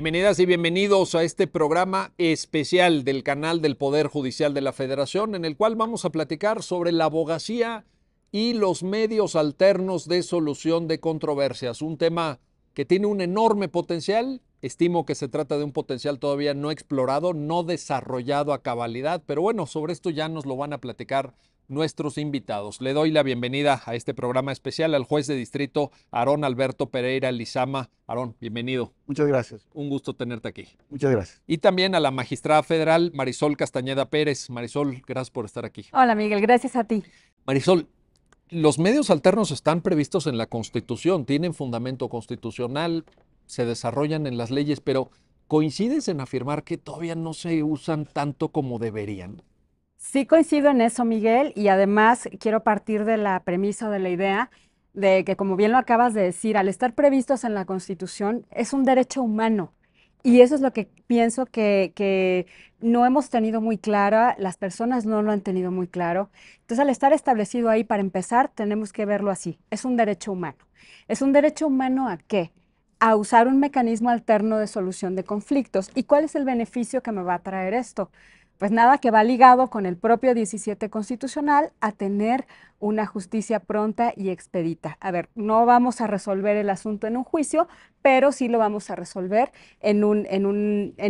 Bienvenidas y bienvenidos a este programa especial del canal del Poder Judicial de la Federación, en el cual vamos a platicar sobre la abogacía y los medios alternos de solución de controversias, un tema que tiene un enorme potencial. Estimo que se trata de un potencial todavía no explorado, no desarrollado a cabalidad, pero bueno, sobre esto ya nos lo van a platicar nuestros invitados. Le doy la bienvenida a este programa especial al juez de distrito Aarón Alberto Pereira Lizama. Aarón, bienvenido. Muchas gracias. Un gusto tenerte aquí. Muchas gracias. Y también a la magistrada federal Marisol Castañeda Pérez. Marisol, gracias por estar aquí. Hola Miguel, gracias a ti. Marisol, los medios alternos están previstos en la Constitución, tienen fundamento constitucional, se desarrollan en las leyes, pero ¿coincides en afirmar que todavía no se usan tanto como deberían? Sí coincido en eso, Miguel, y además quiero partir de la premisa de la idea de que, como bien lo acabas de decir, al estar previstos en la Constitución, es un derecho humano. Y eso es lo que pienso que, no hemos tenido muy clara, las personas no lo han tenido muy claro. Entonces, al estar establecido ahí, para empezar, tenemos que verlo así. Es un derecho humano. ¿Es un derecho humano a qué? A usar un mecanismo alterno de solución de conflictos. ¿Y cuál es el beneficio que me va a traer esto? pues nada que va ligado con el propio 17 constitucional a tener una justicia pronta y expedita. A ver, no vamos a resolver el asunto en un juicio, pero sí lo vamos a resolver en un, en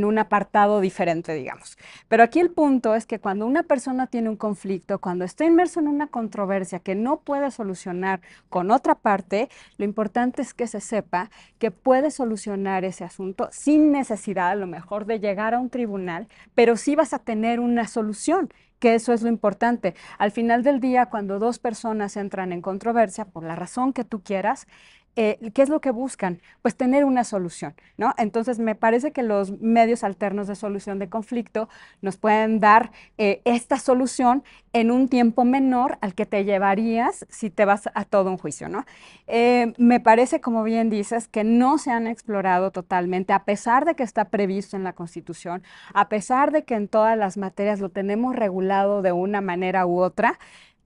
un, apartado diferente, digamos. Pero aquí el punto es que cuando una persona tiene un conflicto, cuando está inmerso en una controversia que no puede solucionar con otra parte, lo importante es que se sepa que puede solucionar ese asunto sin necesidad a lo mejor de llegar a un tribunal, pero sí vas a tener una solución que eso es lo importante. Al final del día, cuando dos personas entran en controversia, por la razón que tú quieras, eh, ¿qué es lo que buscan? Pues tener una solución, ¿no? Entonces, me parece que los medios alternos de solución de conflicto nos pueden dar eh, esta solución en un tiempo menor al que te llevarías si te vas a todo un juicio, ¿no? Eh, me parece, como bien dices, que no se han explorado totalmente, a pesar de que está previsto en la Constitución, a pesar de que en todas las materias lo tenemos regulado de una manera u otra,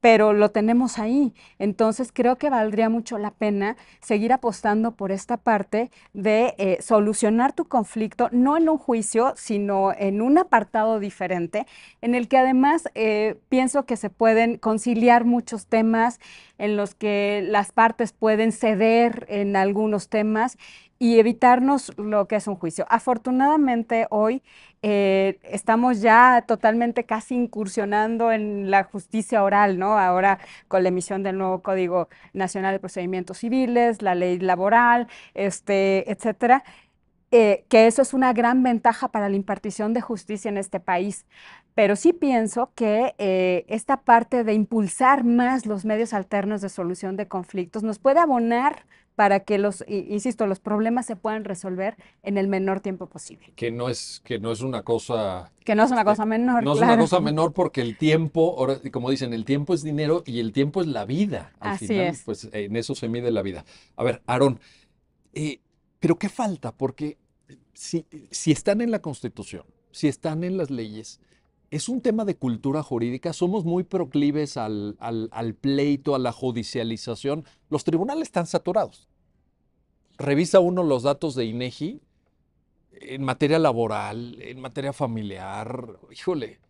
pero lo tenemos ahí. Entonces creo que valdría mucho la pena seguir apostando por esta parte de eh, solucionar tu conflicto, no en un juicio, sino en un apartado diferente, en el que además eh, pienso que se pueden conciliar muchos temas, en los que las partes pueden ceder en algunos temas y evitarnos lo que es un juicio. Afortunadamente hoy eh, estamos ya totalmente casi incursionando en la justicia oral, ¿no? Ahora con la emisión del nuevo Código Nacional de Procedimientos Civiles, la ley laboral, este, etcétera. Eh, que eso es una gran ventaja para la impartición de justicia en este país. Pero sí pienso que eh, esta parte de impulsar más los medios alternos de solución de conflictos nos puede abonar para que los, insisto, los problemas se puedan resolver en el menor tiempo posible. Que no es, que no es una cosa... Que no es una este, cosa menor. No es una cosa menor porque el tiempo, como dicen, el tiempo es dinero y el tiempo es la vida. Al Así final, es. Pues en eso se mide la vida. A ver, Aarón, eh, pero ¿qué falta? Porque eh, si, si están en la Constitución, si están en las leyes, es un tema de cultura jurídica, somos muy proclives al, pleito, a la judicialización. Los tribunales están saturados. Revisa uno los datos de INEGI e en materia laboral, en materia familiar. Híjole,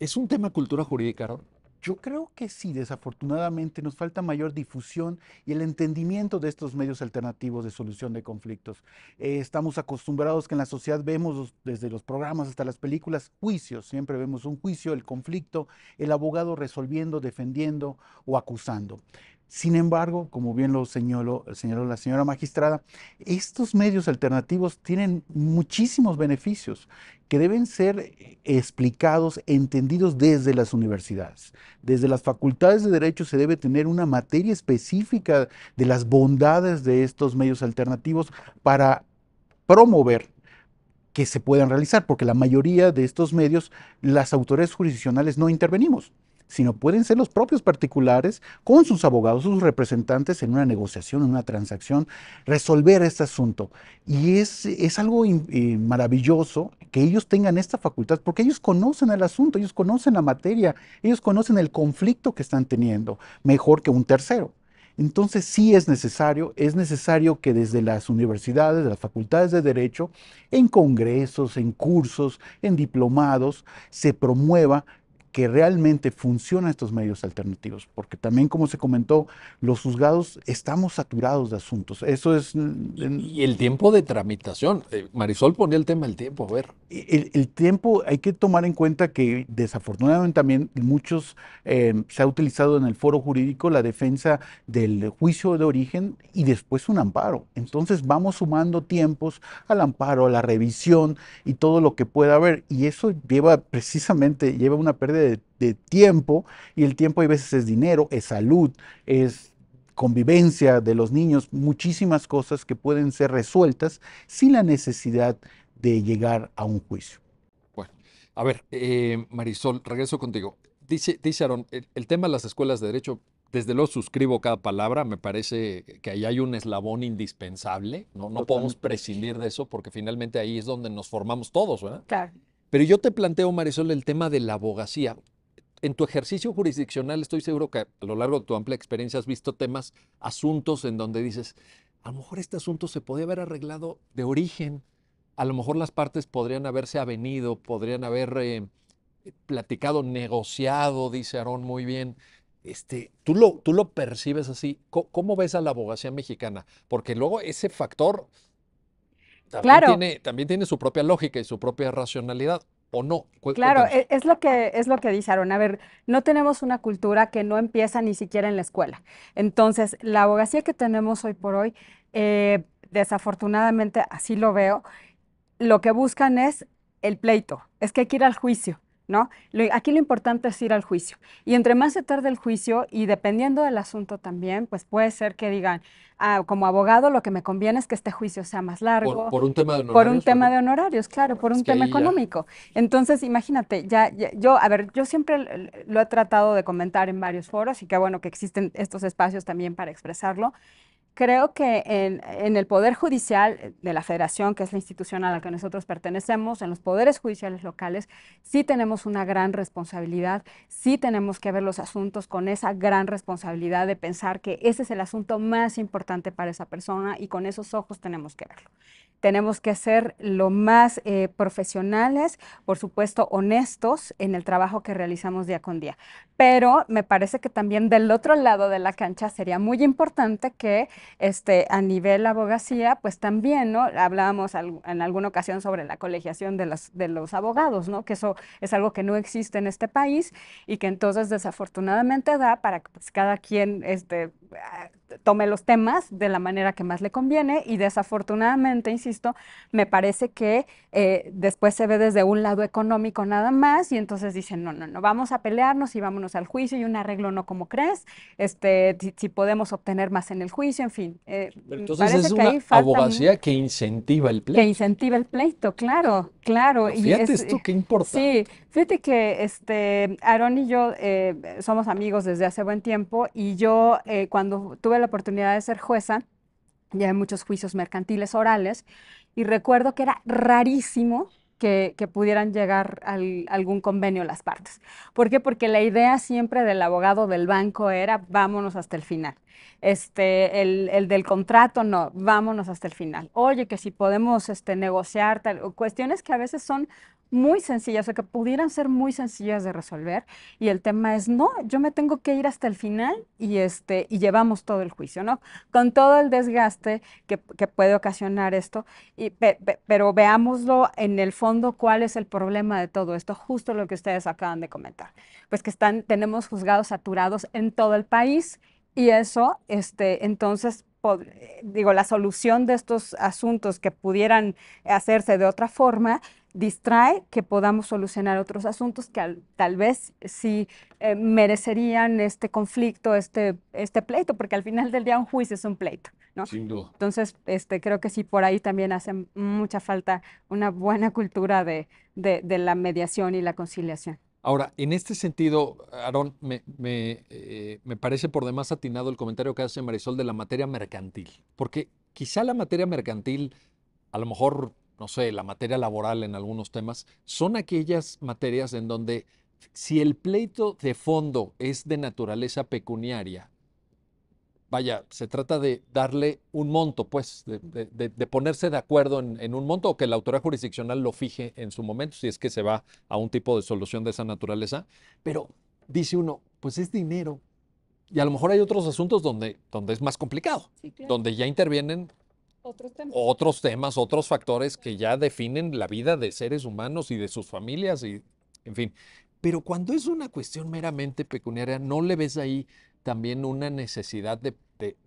es un tema de cultura jurídica, ¿no? Yo creo que sí, desafortunadamente nos falta mayor difusión y el entendimiento de estos medios alternativos de solución de conflictos. Eh, estamos acostumbrados que en la sociedad vemos desde los programas hasta las películas juicios, siempre vemos un juicio, el conflicto, el abogado resolviendo, defendiendo o acusando. Sin embargo, como bien lo eh, señaló, la señora magistrada, estos medios alternativos tienen muchísimos beneficios que deben ser eh, explicados, entendidos desde las universidades. Desde las facultades de Derecho se debe tener una materia específica de las bondades de estos medios alternativos para promover que se puedan realizar, porque la mayoría de estos medios, las autoridades jurisdiccionales no intervenimos sino pueden ser los propios particulares con sus abogados, sus representantes en una negociación, en una transacción, resolver este asunto. Y es, algo eh, maravilloso que ellos tengan esta facultad, porque ellos conocen el asunto, ellos conocen la materia, ellos conocen el conflicto que están teniendo, mejor que un tercero. Entonces sí es necesario, es necesario que desde las universidades, de las facultades de derecho, en congresos, en cursos, en diplomados, se promueva que realmente funcionan estos medios alternativos, porque también, como se comentó, los juzgados estamos saturados de asuntos. Eso es... Mm, y el tiempo de tramitación. Eh, Marisol ponía el tema del tiempo, a ver. E, el, tiempo, hay que tomar en cuenta que desafortunadamente también muchos eh, se ha utilizado en el foro jurídico la defensa del juicio de origen y después un amparo. Entonces vamos sumando tiempos al amparo, a la revisión y todo lo que pueda haber. Y eso lleva precisamente, lleva una pérdida de, tiempo y el tiempo hay veces es dinero, es salud, es convivencia de los niños, muchísimas cosas que pueden ser resueltas sin la necesidad de llegar a un juicio. Bueno, a ver, eh, Marisol, regreso contigo. Dice, dice Aaron, el, tema de las escuelas de derecho, desde luego suscribo cada palabra, me parece que ahí hay un eslabón indispensable, no, no podemos prescindir de eso porque finalmente ahí es donde nos formamos todos, ¿verdad? Claro, pero yo te planteo, Marisol, el tema de la abogacía. En tu ejercicio jurisdiccional estoy seguro que a lo largo de tu amplia experiencia has visto temas, asuntos en donde dices, a lo mejor este asunto se podía haber arreglado de origen, a lo mejor las partes podrían haberse avenido, podrían haber eh, platicado, negociado, dice Aarón muy bien. Este, tú, lo, tú lo percibes así. ¿Cómo, ves a la abogacía mexicana? Porque luego ese factor también, claro. tiene, también tiene su propia lógica y su propia racionalidad. ¿O no? Claro, e, es, lo que es lo que dice Aaron. A ver, no tenemos una cultura que no empieza ni siquiera en la escuela. Entonces, la abogacía que tenemos hoy por hoy, eh, desafortunadamente, así lo veo, lo que buscan es el pleito, es que hay que ir al juicio. ¿no? aquí lo importante es ir al juicio. Y entre más se tarde el juicio, y dependiendo del asunto también, pues puede ser que digan, ah, como abogado lo que me conviene es que este juicio sea más largo. Por, un tema de honorarios. Por un tema de honorarios, claro, por un tema económico. Entonces, imagínate, ya, yo, a ver, yo siempre lo he tratado de comentar en varios foros y qué bueno que existen estos espacios también para expresarlo creo que en, el Poder Judicial de la Federación, que es la institución a la que nosotros pertenecemos, en los poderes judiciales locales, sí tenemos una gran responsabilidad, sí tenemos que ver los asuntos con esa gran responsabilidad de pensar que ese es el asunto más importante para esa persona y con esos ojos tenemos que verlo tenemos que ser lo más eh, profesionales, por supuesto honestos en el trabajo que realizamos día con día. Pero me parece que también del otro lado de la cancha sería muy importante que este, a nivel abogacía, pues también, ¿no? Hablábamos en alguna ocasión sobre la colegiación de, los abogados, ¿no? Que eso es algo que no existe en este país y que entonces desafortunadamente da para que pues, cada quien este, Ah, tome los temas de la manera que más le conviene y desafortunadamente, insisto, me parece que eh, después se ve desde un lado económico nada más y entonces dicen, no, no, no, vamos a pelearnos y vámonos al juicio y un arreglo no como crees, este, si, podemos obtener más en el juicio, en fin. Eh, entonces es una abogacía que incentiva el pleito. Que incentiva el pleito, claro, claro. fíjate y es, esto, eh, qué importa Sí, fíjate que este, Aaron y yo somos amigos desde hace buen tiempo y yo cuando cuando tuve la oportunidad de ser jueza, ya hay muchos juicios mercantiles orales, y recuerdo que era rarísimo que, pudieran llegar a algún convenio las partes. ¿Por qué? Porque la idea siempre del abogado del banco era vámonos hasta el final. Este, el, del contrato, no, vámonos hasta el final. Oye, que si podemos este, negociar, tal, cuestiones que a veces son muy sencillas, o que pudieran ser muy sencillas de resolver. Y el tema es, no, yo me tengo que ir hasta el final y, este, y llevamos todo el juicio, ¿no? Con todo el desgaste que, puede ocasionar esto, y, pero veámoslo en el fondo cuál es el problema de todo esto, justo lo que ustedes acaban de comentar. Pues que están, tenemos juzgados saturados en todo el país y eso, este, entonces, eh, digo, la solución de estos asuntos que pudieran hacerse de otra forma distrae que podamos solucionar otros asuntos que tal vez sí eh, merecerían este conflicto, este, este pleito, porque al final del día un juicio es un pleito. ¿no? Sin duda. Entonces, este, creo que sí, por ahí también hace mucha falta una buena cultura de, la mediación y la conciliación. Ahora, en este sentido, Aarón, me, eh, me, parece por demás atinado el comentario que hace Marisol de la materia mercantil, porque quizá la materia mercantil, a lo mejor no sé, la materia laboral en algunos temas, son aquellas materias en donde si el pleito de fondo es de naturaleza pecuniaria, vaya, se trata de darle un monto, pues, de, ponerse de acuerdo en, un monto o que la autoridad jurisdiccional lo fije en su momento, si es que se va a un tipo de solución de esa naturaleza. Pero dice uno, pues es dinero. Y a lo mejor hay otros asuntos donde, donde es más complicado, donde ya intervienen otros temas. otros factores que ya definen la vida de seres humanos y de sus familias y, en fin. Pero cuando es una cuestión meramente pecuniaria, ¿no le ves ahí también una necesidad de,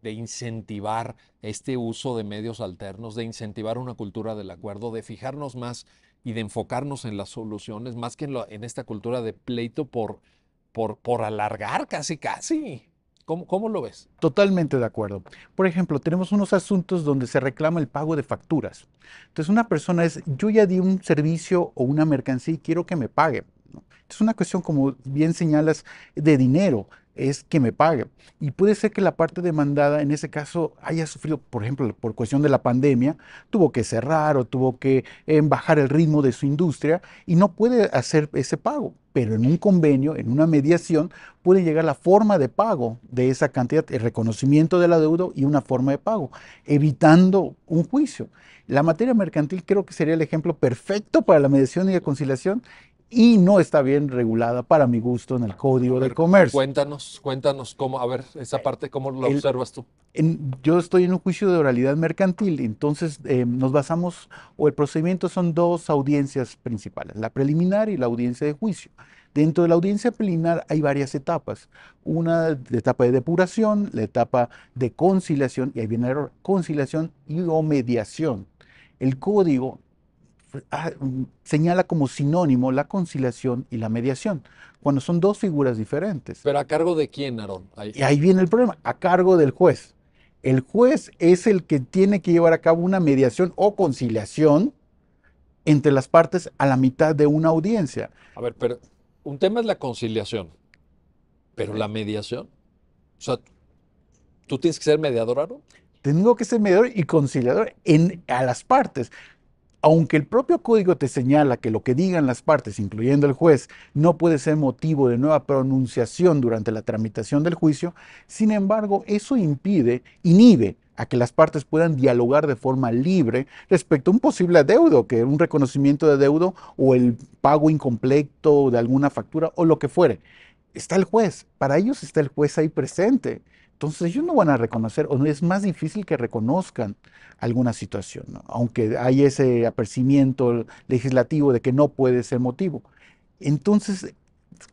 incentivar este uso de medios alternos, de incentivar una cultura del acuerdo, de fijarnos más y de enfocarnos en las soluciones, más que en, en esta cultura de pleito por, por, por alargar casi, casi? ¿Cómo, lo ves? Totalmente de acuerdo. Por ejemplo, tenemos unos asuntos donde se reclama el pago de facturas. Entonces, una persona es, yo ya di un servicio o una mercancía y quiero que me pague. Es una cuestión, como bien señalas, de dinero es que me pague. Y puede ser que la parte demandada en ese caso haya sufrido, por ejemplo, por cuestión de la pandemia, tuvo que cerrar o tuvo que em, bajar el ritmo de su industria y no puede hacer ese pago. Pero en un convenio, en una mediación, puede llegar la forma de pago de esa cantidad, el reconocimiento de la deuda y una forma de pago, evitando un juicio. La materia mercantil creo que sería el ejemplo perfecto para la mediación y la conciliación y no está bien regulada para mi gusto en el Código de Comercio. Cuéntanos, cuéntanos cómo, a ver, esa eh, parte, ¿cómo la observas tú? yo estoy en un juicio de oralidad mercantil, entonces eh, nos basamos, o el procedimiento son dos audiencias principales, la preliminar y la audiencia de juicio. Dentro de la audiencia preliminar hay varias etapas. Una etapa de depuración, la etapa de conciliación, y ahí viene error, conciliación y o mediación. El código Ah, señala como sinónimo la conciliación y la mediación, cuando son dos figuras diferentes. ¿Pero a cargo de quién, Aarón? Y ahí viene el problema, a cargo del juez. El juez es el que tiene que llevar a cabo una mediación o conciliación entre las partes a la mitad de una audiencia. A ver, pero un tema es la conciliación, pero la mediación. O sea, ¿tú tienes que ser mediador, Aarón? Tengo que ser mediador y conciliador en, a las partes aunque el propio código te señala que lo que digan las partes, incluyendo el juez, no puede ser motivo de nueva pronunciación durante la tramitación del juicio, sin embargo, eso impide, inhibe a que las partes puedan dialogar de forma libre respecto a un posible adeudo, que es un reconocimiento de adeudo o el pago incompleto de alguna factura o lo que fuere. Está el juez, para ellos está el juez ahí presente. Entonces ellos no van a reconocer, o es más difícil que reconozcan alguna situación, aunque hay ese apercibimiento legislativo de que no puede ser motivo. Entonces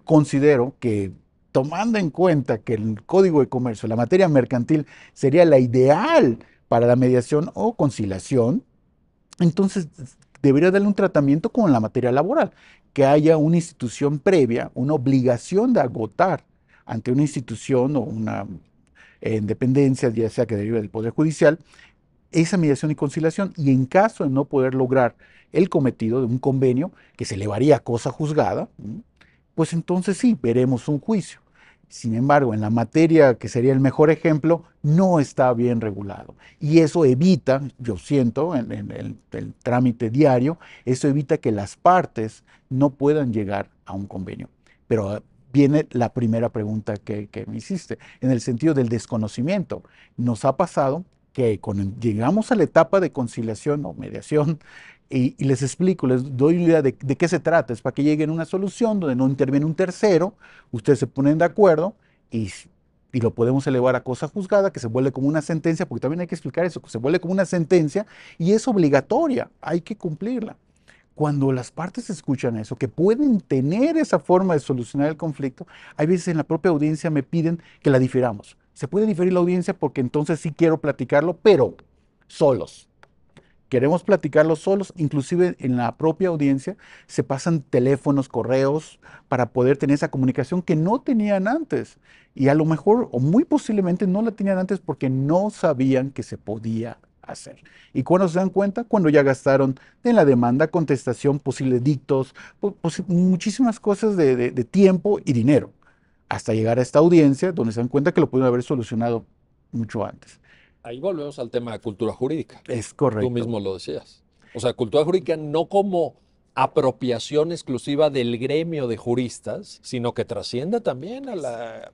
considero que tomando en cuenta que el Código de Comercio, la materia mercantil, sería la ideal para la mediación o conciliación, entonces debería darle un tratamiento con la materia laboral, que haya una institución previa, una obligación de agotar ante una institución o una en dependencias, ya sea que deriva del Poder Judicial, esa mediación y conciliación y en caso de no poder lograr el cometido de un convenio que se elevaría a cosa juzgada, pues entonces sí, veremos un juicio. Sin embargo, en la materia que sería el mejor ejemplo, no está bien regulado. Y eso evita, yo siento, en, el trámite diario, eso evita que las partes no puedan llegar a un convenio. Pero viene la primera pregunta que, me hiciste, en el sentido del desconocimiento. Nos ha pasado que cuando llegamos a la etapa de conciliación o mediación, y, les explico, les doy una idea de, qué se trata, es para que lleguen a una solución donde no interviene un tercero, ustedes se ponen de acuerdo y, y lo podemos elevar a cosa juzgada, que se vuelve como una sentencia, porque también hay que explicar eso, que se vuelve como una sentencia y es obligatoria, hay que cumplirla cuando las partes escuchan eso, que pueden tener esa forma de solucionar el conflicto, hay veces en la propia audiencia me piden que la difiramos. Se puede diferir la audiencia porque entonces sí quiero platicarlo, pero solos. Queremos platicarlo solos, inclusive en la propia audiencia se pasan teléfonos, correos para poder tener esa comunicación que no tenían antes. Y a lo mejor, o muy posiblemente no la tenían antes porque no sabían que se podía hacer. ¿Y cuando se dan cuenta? Cuando ya gastaron en la demanda, contestación, posibles dictos, pues, muchísimas cosas de, de tiempo y dinero, hasta llegar a esta audiencia donde se dan cuenta que lo pudieron haber solucionado mucho antes. Ahí volvemos al tema de cultura jurídica. Es correcto. Tú mismo lo decías. O sea, cultura jurídica no como apropiación exclusiva del gremio de juristas, sino que trascienda también a la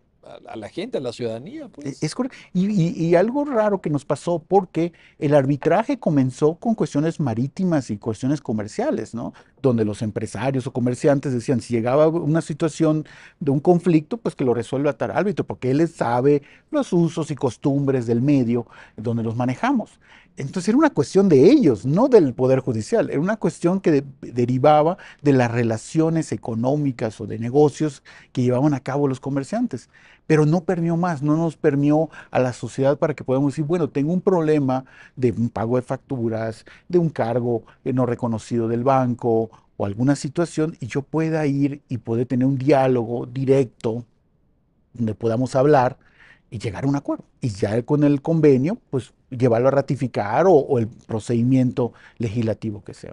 a la gente, a la ciudadanía. Pues. E-, es, y, algo raro que nos pasó porque el arbitraje comenzó con cuestiones marítimas y cuestiones comerciales, ¿no? Donde los empresarios o comerciantes decían, si llegaba una situación de un conflicto, pues que lo resuelva tal árbitro, porque él sabe los usos y costumbres del medio donde los manejamos. Entonces era una cuestión de ellos, no del Poder Judicial, era una cuestión que derivaba de las relaciones económicas o de negocios que llevaban a cabo los comerciantes. Pero no permió más, no nos permió a la sociedad para que podamos decir, bueno, tengo un problema de un pago de facturas, de un cargo eh, no reconocido del banco o alguna situación y yo pueda ir y poder tener un diálogo directo donde podamos hablar y llegar a un acuerdo. Y ya con el convenio, pues llevarlo a ratificar o, el procedimiento legislativo que sea.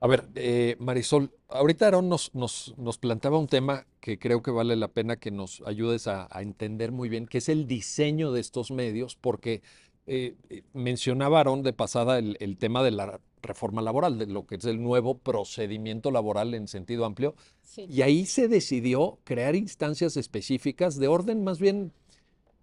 A ver, eh, Marisol, ahorita Aaron nos, nos, nos, planteaba un tema que creo que vale la pena que nos ayudes a, entender muy bien, que es el diseño de estos medios, porque eh, eh, mencionaba Aaron de pasada el, tema de la reforma laboral, de lo que es el nuevo procedimiento laboral en sentido amplio, y ahí se decidió crear instancias específicas de orden más bien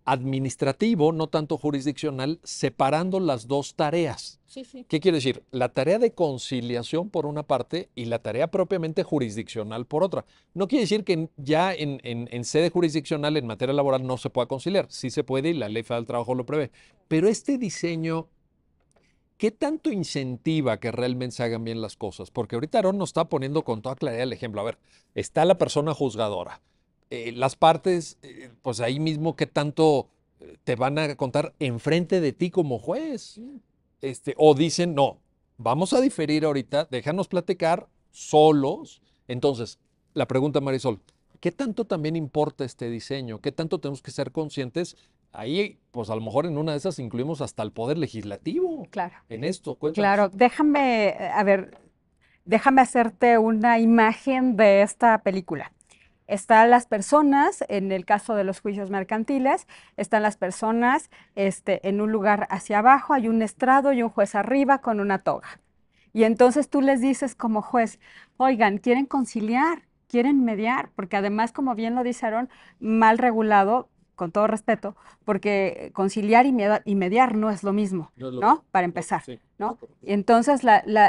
administrativo, no tanto jurisdiccional, separando las dos tareas. ¿Qué quiere decir? La tarea de conciliación por una parte y la tarea propiamente jurisdiccional por otra. No quiere decir que ya en, sede jurisdiccional, en materia laboral, no se pueda conciliar. Sí se puede y la Ley Federal del Trabajo lo prevé. Pero este diseño ¿qué tanto incentiva que realmente se hagan bien las cosas? Porque ahorita Aaron nos está poniendo con toda claridad el ejemplo. A ver, está la persona juzgadora, eh, las partes, eh, pues ahí mismo ¿qué tanto eh, te van a contar enfrente de ti como juez. Este, o dicen, no, vamos a diferir ahorita, déjanos platicar solos. Entonces, la pregunta, Marisol, ¿qué tanto también importa este diseño? ¿Qué tanto tenemos que ser conscientes? Ahí, pues a lo mejor en una de esas incluimos hasta el poder legislativo. Claro. En esto, Claro, déjame, a ver, déjame hacerte una imagen de esta película. Están las personas, en el caso de los juicios mercantiles, están las personas este, en un lugar hacia abajo, hay un estrado y un juez arriba con una toga. Y entonces tú les dices como juez, oigan, quieren conciliar, quieren mediar, porque además, como bien lo dijeron, mal regulado, con todo respeto, porque conciliar y mediar, no es lo mismo, ¿no? Para empezar. Entonces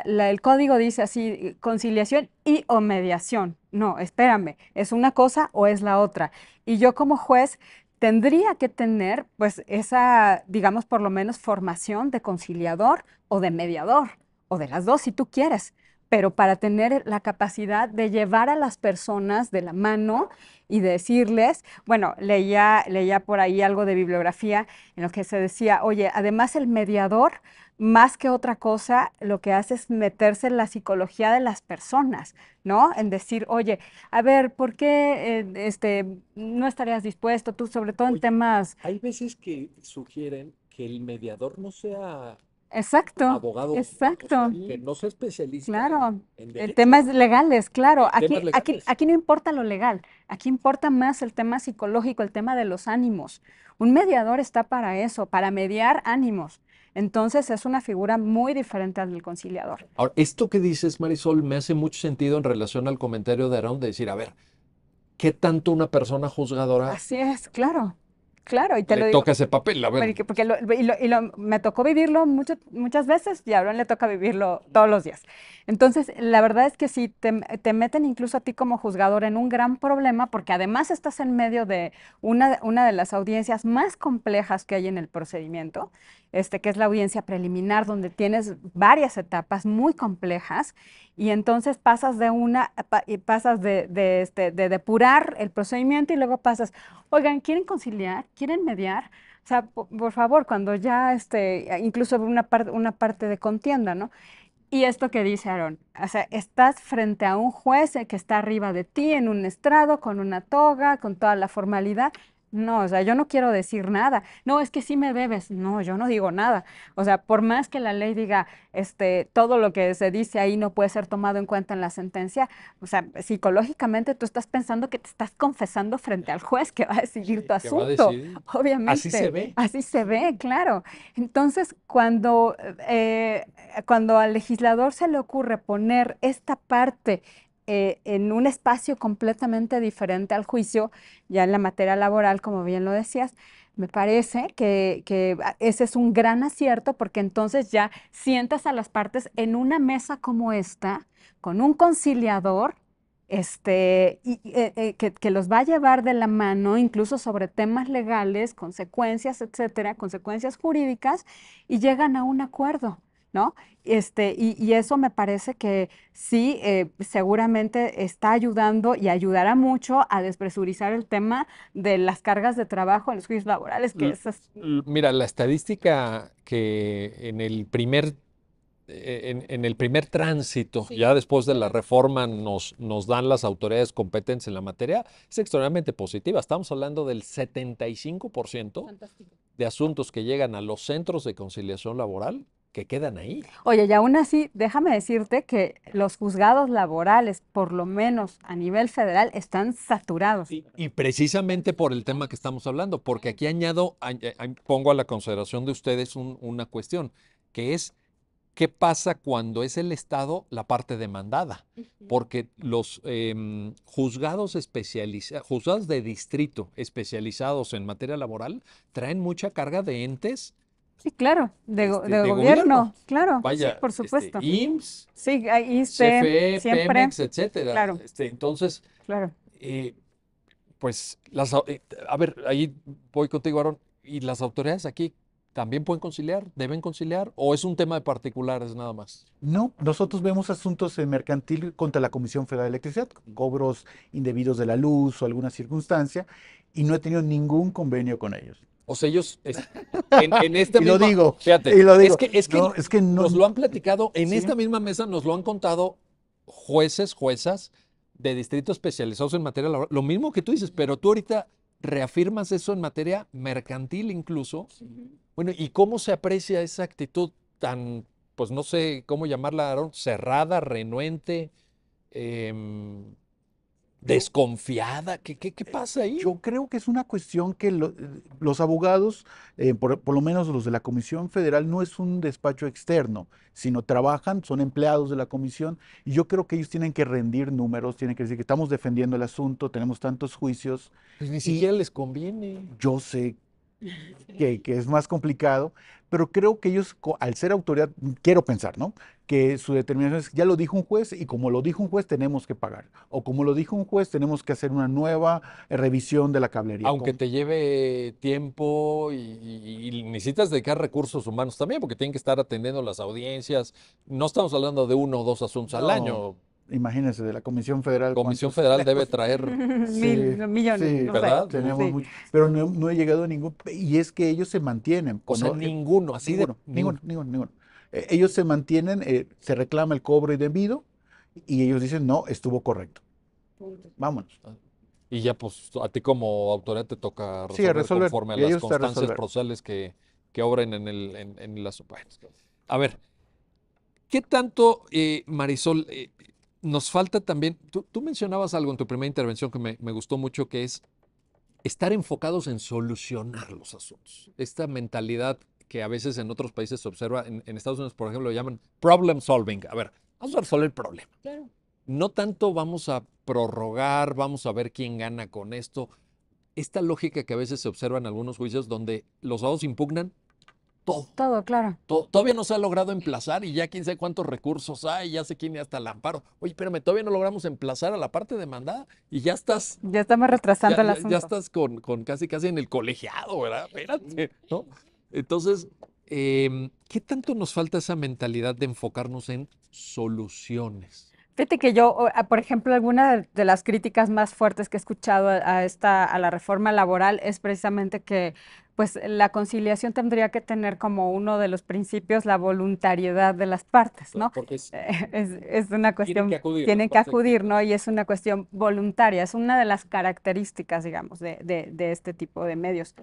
el código dice así, conciliación y o mediación. No, espérame, ¿es una cosa o es la otra? Y yo como juez tendría que tener pues esa, digamos, por lo menos formación de conciliador o de mediador, o de las dos si tú quieres, pero para tener la capacidad de llevar a las personas de la mano y decirles, bueno, leía, leía por ahí algo de bibliografía en lo que se decía, oye, además el mediador más que otra cosa, lo que hace es meterse en la psicología de las personas, ¿no? En decir, oye, a ver, ¿por qué eh, este, no estarías dispuesto tú, sobre todo en temas... Hay veces que sugieren que el mediador no sea Exacto. Abogado. Exacto. que no se especialista. Claro. En, temas legales, claro. Aquí, aquí, no importa lo legal. Aquí importa más el tema psicológico, el tema de los ánimos. Un mediador está para eso, para mediar ánimos. Entonces es una figura muy diferente al del conciliador. Ahora, esto que dices, Marisol, me hace mucho sentido en relación al comentario de Aaron de decir, a ver, ¿qué tanto una persona juzgadora? Así es, claro. Claro, y te toca ese papel, la verdad. Porque, y lo, me tocó vivirlo muchas veces y a le toca vivirlo todos los días. Entonces, la verdad es que si te, meten incluso a ti como juzgador en un gran problema, porque además estás en medio de una, una de las audiencias más complejas que hay en el procedimiento, este, que es la audiencia preliminar, donde tienes varias etapas muy complejas y entonces pasas de una, y pasas este, de, depurar el procedimiento y luego pasas, oigan, ¿quieren conciliar? ¿Quieren mediar? O sea, por, favor, cuando ya, este, incluso una, parte una parte de contienda, ¿no? Y esto que dice Aarón, o sea, estás frente a un juez eh, que está arriba de ti en un estrado, con una toga, con toda la formalidad, no, o sea, yo no quiero decir nada. No, es que sí me bebes. No, yo no digo nada. O sea, por más que la ley diga, este, todo lo que se dice ahí no puede ser tomado en cuenta en la sentencia, o sea, psicológicamente tú estás pensando que te estás confesando frente al juez que va a decidir tu asunto. Obviamente. Así se ve. Así se ve, claro. Entonces, cuando, eh, cuando al legislador se le ocurre poner esta parte eh, en un espacio completamente diferente al juicio, ya en la materia laboral, como bien lo decías, me parece que, ese es un gran acierto porque entonces ya sientas a las partes en una mesa como esta, con un conciliador, este, eh, eh, que, que, los va a llevar de la mano, incluso sobre temas legales, consecuencias, etcétera, consecuencias jurídicas, y llegan a un acuerdo. ¿no? Este, y, eso me parece que sí, eh, seguramente está ayudando y ayudará mucho a despresurizar el tema de las cargas de trabajo en los juicios laborales. Que Mira, la estadística que en el primer eh, en, el primer tránsito, ya después de la reforma, nos, nos dan las autoridades competentes en la materia, es extremadamente positiva. Estamos hablando del 75% de asuntos que llegan a los centros de conciliación laboral que quedan ahí. Oye, y aún así, déjame decirte que los juzgados laborales, por lo menos a nivel federal, están saturados. y, precisamente por el tema que estamos hablando, porque aquí añado, pongo a la consideración de ustedes una cuestión, que es qué pasa cuando es el Estado la parte demandada, porque los em, juzgados juzgados de distrito especializados en materia laboral, traen mucha carga de entes Sí, claro, de, este, gobierno, claro, por este, supuesto. IMSS, sí, e etcétera. Este, entonces, claro. Eh, pues, las, eh, a ver, ahí voy contigo, Aaron, y las autoridades aquí también pueden conciliar, deben conciliar, o es un tema de particulares nada más? No, nosotros vemos asuntos mercantil contra la Comisión Federal de Electricidad, cobros indebidos de la luz o alguna circunstancia, y no he tenido ningún convenio con ellos. O sea, ellos en, esta y lo digo, fíjate, Es que, nos lo han platicado, en esta misma mesa nos lo han contado jueces, juezas de distritos especializados en materia laboral. Lo mismo que tú dices, pero tú ahorita reafirmas eso en materia mercantil incluso. Bueno, ¿y cómo se aprecia esa actitud tan, pues no sé cómo llamarla, Aaron, cerrada, renuente? Em, desconfiada? ¿Qué, qué, pasa ahí? Yo creo que es una cuestión que los abogados, eh, por, lo menos los de la Comisión Federal, no es un despacho externo, sino trabajan, son empleados de la Comisión, y yo creo que ellos tienen que rendir números, tienen que decir que estamos defendiendo el asunto, tenemos tantos juicios. Pues ni siquiera les conviene. Yo sé que, que, es más complicado, pero creo que ellos, al ser autoridad, quiero pensar, ¿no? Que su determinación es, ya lo dijo un juez y como lo dijo un juez tenemos que pagar, o como lo dijo un juez tenemos que hacer una nueva revisión de la cablería. Aunque te lleve tiempo y, necesitas dedicar recursos humanos también, porque tienen que estar atendiendo las audiencias, no estamos hablando de uno o dos asuntos al año imagínense, de la Comisión Federal. Comisión Federal debe traer mil, millones, sí, ¿verdad? Tenemos pero no, he llegado a ningún, y es que ellos se mantienen. con ninguno, así de... Ninguno, ninguno, ninguno. Eh, ellos se mantienen, eh, se reclama el cobro y debido, y ellos dicen, no, estuvo correcto. Vámonos. Ah, y ya, pues, a ti como autoridad te toca resolver, conforme a las constancias procesales que, que obren en, el, en, las... A ver, ¿Qué tanto, eh, Marisol, nos falta también, tú, mencionabas algo en tu primera intervención que me, gustó mucho, que es estar enfocados en solucionar los asuntos. Esta mentalidad que a veces en otros países se observa, en, Estados Unidos, por ejemplo, lo llaman problem solving. A ver, vamos a resolver el problema. No tanto vamos a prorrogar, vamos a ver quién gana con esto. Esta lógica que a veces se observa en algunos juicios donde los abogados impugnan todo. claro. todavía no se ha logrado emplazar y ya quién sabe cuántos recursos hay, ya sé quién hasta el amparo. Oye, espérame, todavía no logramos emplazar a la parte demandada y ya estás. Ya estamos retrasando el asunto. Ya estás con, casi casi en el colegiado, ¿verdad? Espérate, Entonces, em, ¿qué tanto nos falta esa mentalidad de enfocarnos en soluciones? Fíjate que yo, ah, por ejemplo, alguna de las críticas más fuertes que he escuchado a, esta, a la reforma laboral es precisamente que pues la conciliación tendría que tener como uno de los principios la voluntariedad de las partes, ¿no? Porque es, eh, una cuestión... Tienen que acudir. Tienen que acudir, ¿no? Y es una cuestión voluntaria, es una de las características, digamos, de, este tipo de medios.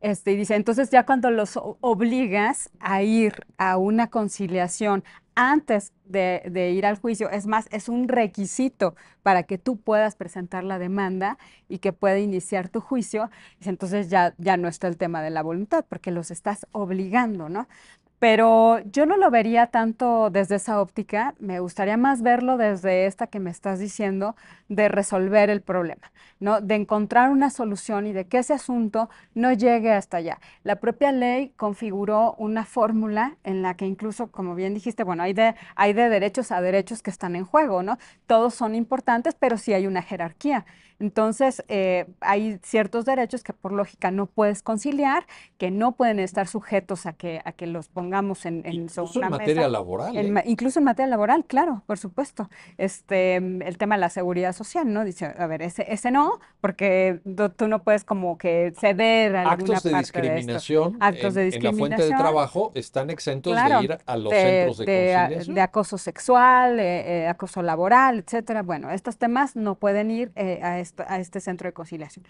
Este, y dice, entonces ya cuando los obligas a ir a una conciliación, antes de, ir al juicio. Es más, es un requisito para que tú puedas presentar la demanda y que pueda iniciar tu juicio. Entonces ya, ya no está el tema de la voluntad, porque los estás obligando, ¿no? Pero yo no lo vería tanto desde esa óptica, me gustaría más verlo desde esta que me estás diciendo de resolver el problema, ¿no? De encontrar una solución y de que ese asunto no llegue hasta allá. La propia ley configuró una fórmula en la que incluso, como bien dijiste, bueno, hay de, derechos a derechos que están en juego, ¿no? Todos son importantes, pero sí hay una jerarquía. Entonces, eh, hay ciertos derechos que por lógica no puedes conciliar, que no pueden estar sujetos a que, a que los pongamos en, en Incluso en materia laboral. ¿eh? Incluso en materia laboral, claro, por supuesto. Este, mm, el tema de la seguridad social, ¿no? Dice, a ver, ese, ese no, porque tú no puedes como que ceder a Actos alguna de discriminación. Actos de discriminación. En la fuente de trabajo están exentos de ir a los centros de, conciliación. De acoso sexual, eh, acoso laboral, etcétera. Bueno, estos temas no pueden ir a a este centro de conciliación.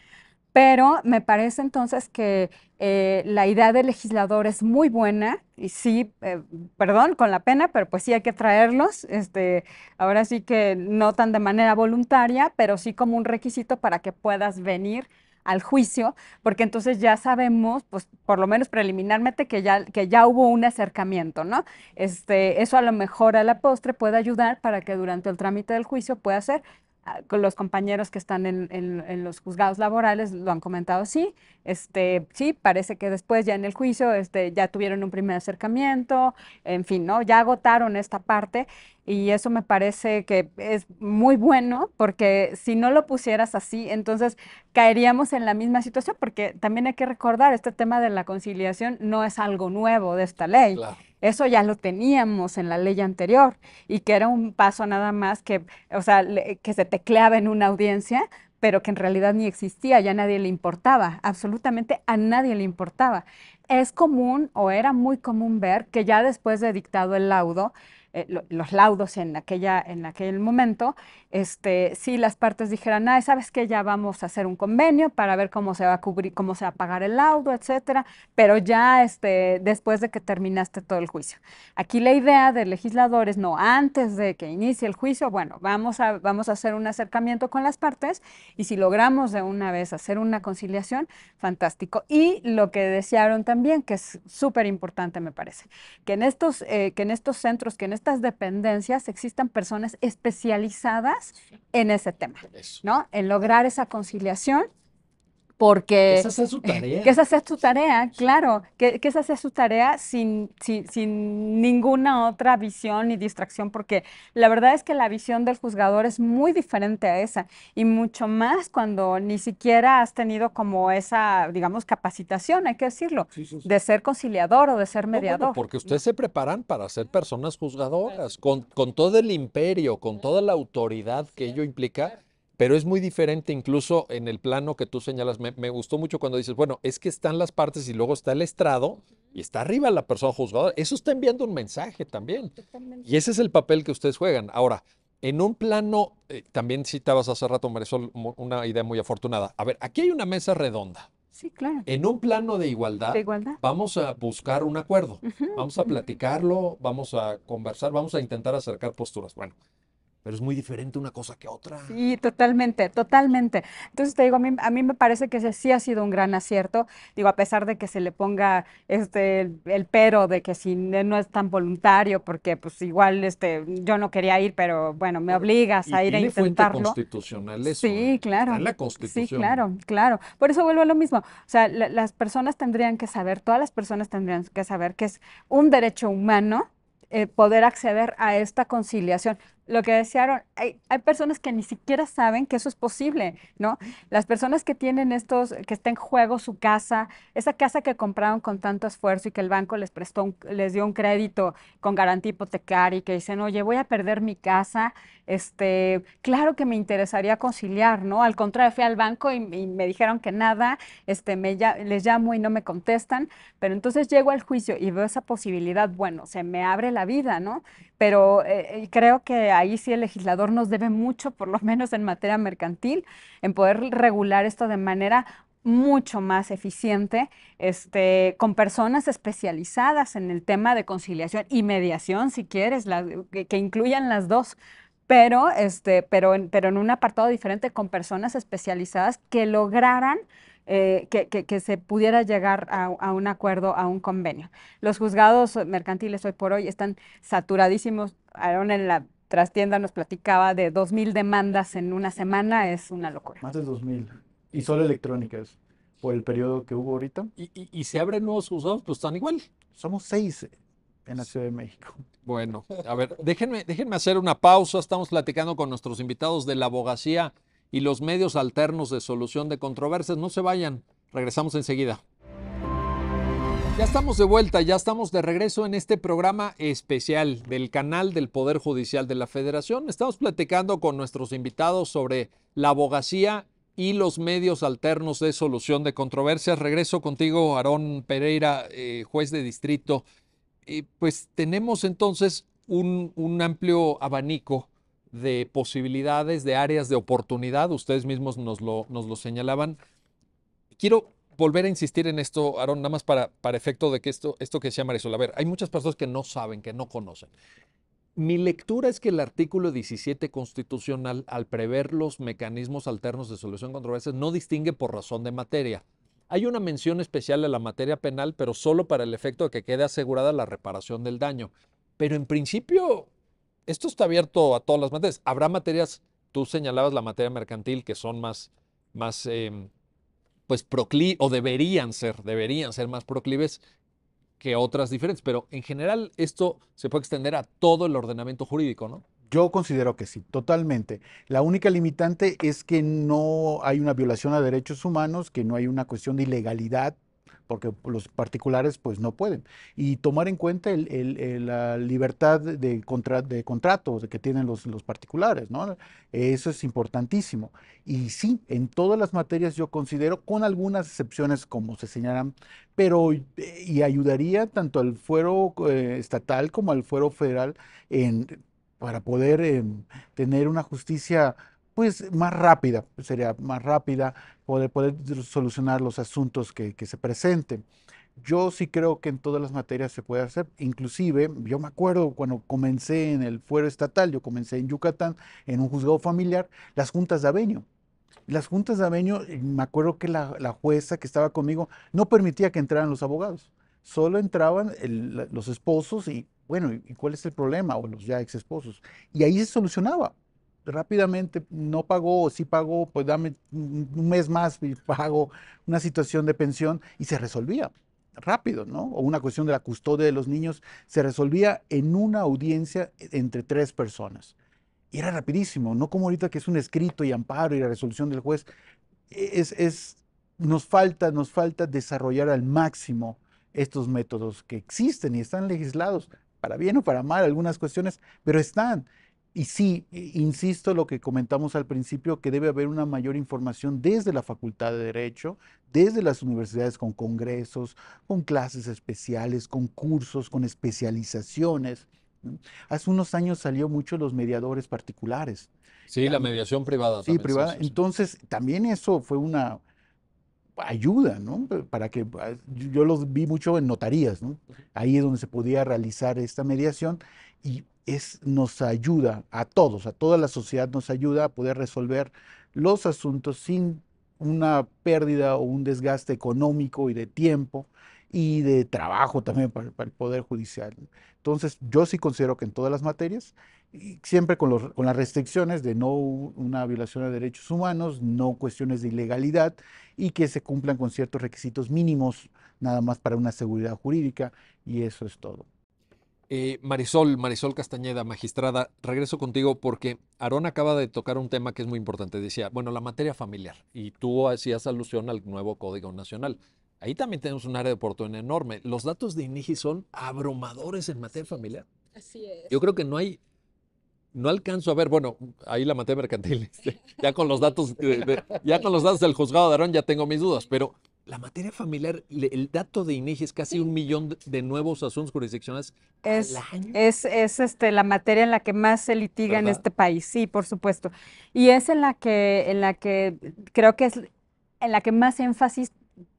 Pero me parece entonces que eh, la idea del legislador es muy buena y sí, eh, perdón, con la pena, pero pues sí hay que traerlos. Este, ahora sí que no tan de manera voluntaria, pero sí como un requisito para que puedas venir al juicio, porque entonces ya sabemos, pues por lo menos preliminarmente, que ya, que ya hubo un acercamiento, ¿no? Este, eso a lo mejor a la postre puede ayudar para que durante el trámite del juicio pueda ser Ah, los compañeros que están en, los juzgados laborales lo han comentado, sí, este, sí, parece que después ya en el juicio este, ya tuvieron un primer acercamiento, en fin, ¿no? Ya agotaron esta parte y eso me parece que es muy bueno porque si no lo pusieras así, entonces caeríamos en la misma situación porque también hay que recordar, este tema de la conciliación no es algo nuevo de esta ley. Eso ya lo teníamos en la ley anterior y que era un paso nada más que, o sea, que se tecleaba en una audiencia, pero que en realidad ni existía, ya nadie le importaba, absolutamente a nadie le importaba. Es común o era muy común ver que ya después de dictado el laudo, eh, los laudos en, aquella, en aquel momento, este, si las partes dijeran, ah, sabes que ya vamos a hacer un convenio para ver cómo se va a cubrir, cómo se va a pagar el laudo, etcétera, pero ya este, después de que terminaste todo el juicio. Aquí la idea de legisladores, no, antes de que inicie el juicio, bueno, vamos a, vamos a hacer un acercamiento con las partes y si logramos de una vez hacer una conciliación, fantástico. Y lo que desearon también, que es súper importante, me parece, que en estos, eh, que en estos centros, que en dependencias existan personas especializadas en ese tema, ¿no? En lograr esa conciliación porque... Esa Que esa sea su tarea, claro, que, esa sea su tarea sin, sin, ninguna otra visión ni distracción, porque la verdad es que la visión del juzgador es muy diferente a esa, y mucho más cuando ni siquiera has tenido como esa, digamos, capacitación, hay que decirlo, de ser conciliador o de ser mediador. porque ustedes se preparan para ser personas juzgadoras, con, con todo el imperio, con toda la autoridad que ello implica pero es muy diferente incluso en el plano que tú señalas. Me, gustó mucho cuando dices, bueno, es que están las partes y luego está el estrado y está arriba la persona juzgadora. Eso está enviando un mensaje también. Y ese es el papel que ustedes juegan. Ahora, en un plano, eh, también citabas hace rato, Marisol, una idea muy afortunada. A ver, aquí hay una mesa redonda. Sí, claro. En un plano de igualdad, vamos a buscar un acuerdo, vamos a platicarlo, vamos a conversar, vamos a intentar acercar posturas. Bueno, pero es muy diferente una cosa que otra. Sí, totalmente, totalmente. Entonces te digo, a mí, a mí me parece que sí ha sido un gran acierto. Digo, a pesar de que se le ponga este el, pero de que si no es tan voluntario, porque pues igual este yo no quería ir, pero bueno, me obligas a ir tiene a intentarlo. Fuente constitucional eso. Sí, ¿eh? claro. en la Constitución. Sí, claro, claro. Por eso vuelvo a lo mismo. O sea, las personas tendrían que saber, todas las personas tendrían que saber que es un derecho humano eh, poder acceder a esta conciliación lo que desearon. Hay, hay, personas que ni siquiera saben que eso es posible, ¿no? Las personas que tienen estos, que está en juego su casa, esa casa que compraron con tanto esfuerzo y que el banco les prestó, les dio un crédito con garantía hipotecaria y que dicen, oye, voy a perder mi casa, este, claro que me interesaría conciliar, ¿no? Al contrario, fui al banco y, me dijeron que nada, este, me, les llamo y no me contestan, pero entonces llego al juicio y veo esa posibilidad, bueno, se me abre la vida, ¿no? pero eh, eh, creo que ahí sí el legislador nos debe mucho, por lo menos en materia mercantil, en poder regular esto de manera mucho más eficiente, este, con personas especializadas en el tema de conciliación y mediación, si quieres, que, incluyan las dos, pero, este, pero, en, pero en un apartado diferente con personas especializadas que lograran eh, que, se pudiera llegar a, un acuerdo, a un convenio. Los juzgados mercantiles hoy por hoy están saturadísimos. Aaron en la trastienda nos platicaba de 2.000 demandas en una semana, es una locura. Más de 2.000. Y solo electrónicas por el periodo que hubo ahorita. Y, y, se abren nuevos juzgados, pues están igual. Somos seis en la Ciudad de México. Bueno, a ver, déjenme, déjenme hacer una pausa. Estamos platicando con nuestros invitados de la abogacía y los medios alternos de solución de controversias. No se vayan, regresamos enseguida. Ya estamos de vuelta, ya estamos de regreso en este programa especial del canal del Poder Judicial de la Federación. Estamos platicando con nuestros invitados sobre la abogacía y los medios alternos de solución de controversias. Regreso contigo, Aarón Pereira, eh, juez de distrito. Eh, pues tenemos entonces un, un amplio abanico de posibilidades, de áreas de oportunidad. Ustedes mismos nos lo, nos lo señalaban. Quiero volver a insistir en esto, Aaron, nada más para, para efecto de que esto, esto que decía Marisol. A ver, hay muchas personas que no saben, que no conocen. Mi lectura es que el artículo 17 constitucional, al prever los mecanismos alternos de solución de controversias, no distingue por razón de materia. Hay una mención especial a la materia penal, pero solo para el efecto de que quede asegurada la reparación del daño. Pero en principio, esto está abierto a todas las materias. Habrá materias, tú señalabas la materia mercantil, que son más, más em, pues proclí o deberían ser, deberían ser más proclives que otras diferentes, pero en general esto se puede extender a todo el ordenamiento jurídico, ¿no? Yo considero que sí, totalmente. La única limitante es que no hay una violación a derechos humanos, que no hay una cuestión de ilegalidad porque los particulares pues no pueden. Y tomar en cuenta la libertad de, contratos contrato que tienen los, particulares, ¿no? Eso es importantísimo. Y sí, en todas las materias yo considero, con algunas excepciones como se señalan, pero eh, y ayudaría tanto al fuero eh, estatal como al fuero federal en, para poder em, tener una justicia pues más rápida, sería más rápida poder, poder solucionar los asuntos que, se presenten. Yo sí creo que en todas las materias se puede hacer, inclusive yo me acuerdo cuando comencé en el fuero estatal, yo comencé en Yucatán, en un juzgado familiar, las juntas de aveño. Las juntas de aveño, eh, me acuerdo que la, jueza que estaba conmigo no permitía que entraran los abogados, solo entraban los esposos y bueno, ¿y cuál es el problema? O los ya ex esposos. Y ahí se solucionaba rápidamente no pagó o sí pagó, pues dame un mes más y pago una situación de pensión y se resolvía rápido, ¿no? O una cuestión de la custodia de los niños se resolvía en una audiencia entre tres personas. Y era rapidísimo, no como ahorita que es un escrito y amparo y la resolución del juez. E, es, es, nos falta, nos falta desarrollar al máximo estos métodos que existen y están legislados, para bien o para mal, algunas cuestiones, pero están y sí, eh, insisto lo que comentamos al principio, que debe haber una mayor información desde la Facultad de Derecho, desde las universidades con congresos, con clases especiales, con cursos, con especializaciones. Hace unos años salió mucho los mediadores particulares. Sí, la mediación privada. Sí, privada. Entonces, también eso fue una ayuda, ¿no? Para que ah, yo los vi mucho en notarías, ¿no? Ahí es donde se podía realizar esta mediación y es, nos ayuda a todos, a toda la sociedad nos ayuda a poder resolver los asuntos sin una pérdida o un desgaste económico y de tiempo y de trabajo también para, el Poder Judicial. Entonces, yo sí considero que en todas las materias, siempre con, con las restricciones de no una violación de derechos humanos, no cuestiones de ilegalidad y que se cumplan con ciertos requisitos mínimos nada más para una seguridad jurídica y eso es todo. Eh, Marisol, Marisol Castañeda, magistrada, regreso contigo porque Aarón acaba de tocar un tema que es muy importante. Decía, bueno, la materia familiar, y tú hacías alusión al nuevo Código Nacional. Ahí también tenemos un área de oportunidad enorme. Los datos de INIGI son abrumadores en materia familiar. Así es. Yo creo que no hay, no alcanzo a ver, bueno, ahí la materia mercantil, este, ya con los datos, ya con los datos del juzgado de Aarón ya tengo mis dudas, pero la materia familiar, el dato de INEGI es casi un millón de nuevos asuntos jurisdiccionales es, al año. Es, es este, la materia en la que más se litiga en este país, sí, por supuesto. Y es en la que, en la que creo que es en la que más énfasis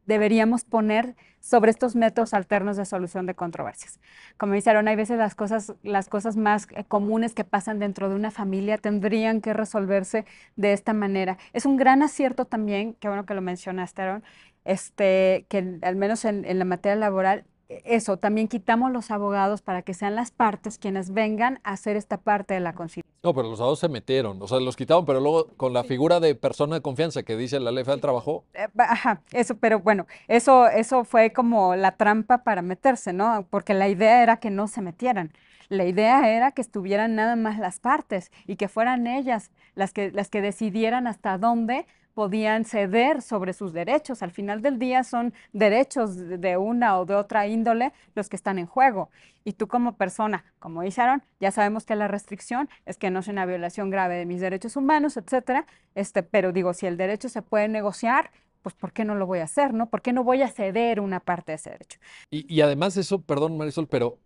deberíamos poner sobre estos métodos alternos de solución de controversias. Como dijeron, hay veces las cosas, las cosas más eh, comunes que pasan dentro de una familia tendrían que resolverse de esta manera. Es un gran acierto también, qué bueno que lo mencionaste, Aaron, este, que al menos en, la materia laboral e, eso, también quitamos los abogados para que sean las partes quienes vengan a hacer esta parte de la conciliación. No, pero los abogados se metieron, o sea, los quitaron, pero luego con la figura de persona de confianza que dice la ley del trabajo. Eh, ajá, eso, pero bueno, eso, eso fue como la trampa para meterse, ¿no? Porque la idea era que no se metieran. La idea era que estuvieran nada más las partes y que fueran ellas las que, las que decidieran hasta dónde podían ceder sobre sus derechos. Al final del día son derechos de una o de otra índole los que están en juego. Y tú como persona, como dijeron, ya sabemos que la restricción es que no es una violación grave de mis derechos humanos, etcétera. Este, pero digo, si el derecho se puede negociar, pues ¿por qué no lo voy a hacer, no? ¿Por qué no voy a ceder una parte de ese derecho? Y, además eso, perdón Marisol, pero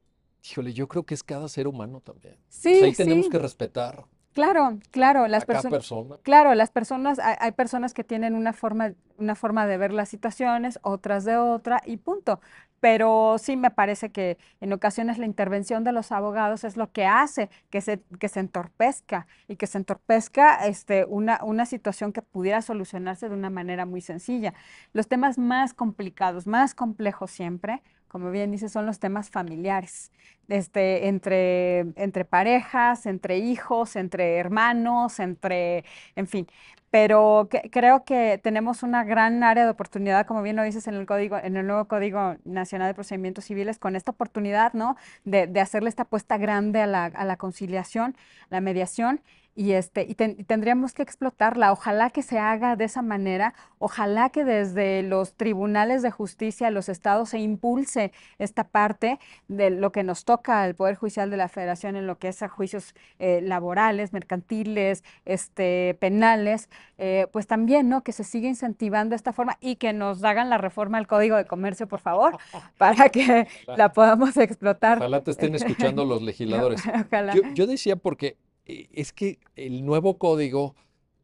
híjole, yo creo que es cada ser humano también. Sí, o ahí tenemos que respetar Claro, claro, las personas. Claro, las personas, hay, personas que tienen una forma, una forma de ver las situaciones, otras de otra, y punto. Pero sí me parece que en ocasiones la intervención de los abogados es lo que hace que se, que se entorpezca y que se entorpezca este, una, una situación que pudiera solucionarse de una manera muy sencilla. Los temas más complicados, más complejos siempre, como bien dices, son los temas familiares, este, entre, entre parejas, entre hijos, entre hermanos, entre, en fin. Pero creo que tenemos una gran área de oportunidad, como bien lo dices en el código, en el nuevo Código Nacional de Procedimientos Civiles, con esta oportunidad, ¿no? De, de hacerle esta apuesta grande a la, a la conciliación, la mediación y, este, y, tendríamos que explotarla. Ojalá que se haga de esa manera, ojalá que desde los tribunales de justicia, los estados, se impulse esta parte de lo que nos toca al Poder Judicial de la Federación en lo que es a juicios eh, laborales, mercantiles, este, penales, eh, pues también ¿no? que se siga incentivando esta forma y que nos hagan la reforma al Código de Comercio, por favor, para que la podamos explotar. Ojalá te estén eh, escuchando los legisladores. yo decía porque e, es que el nuevo código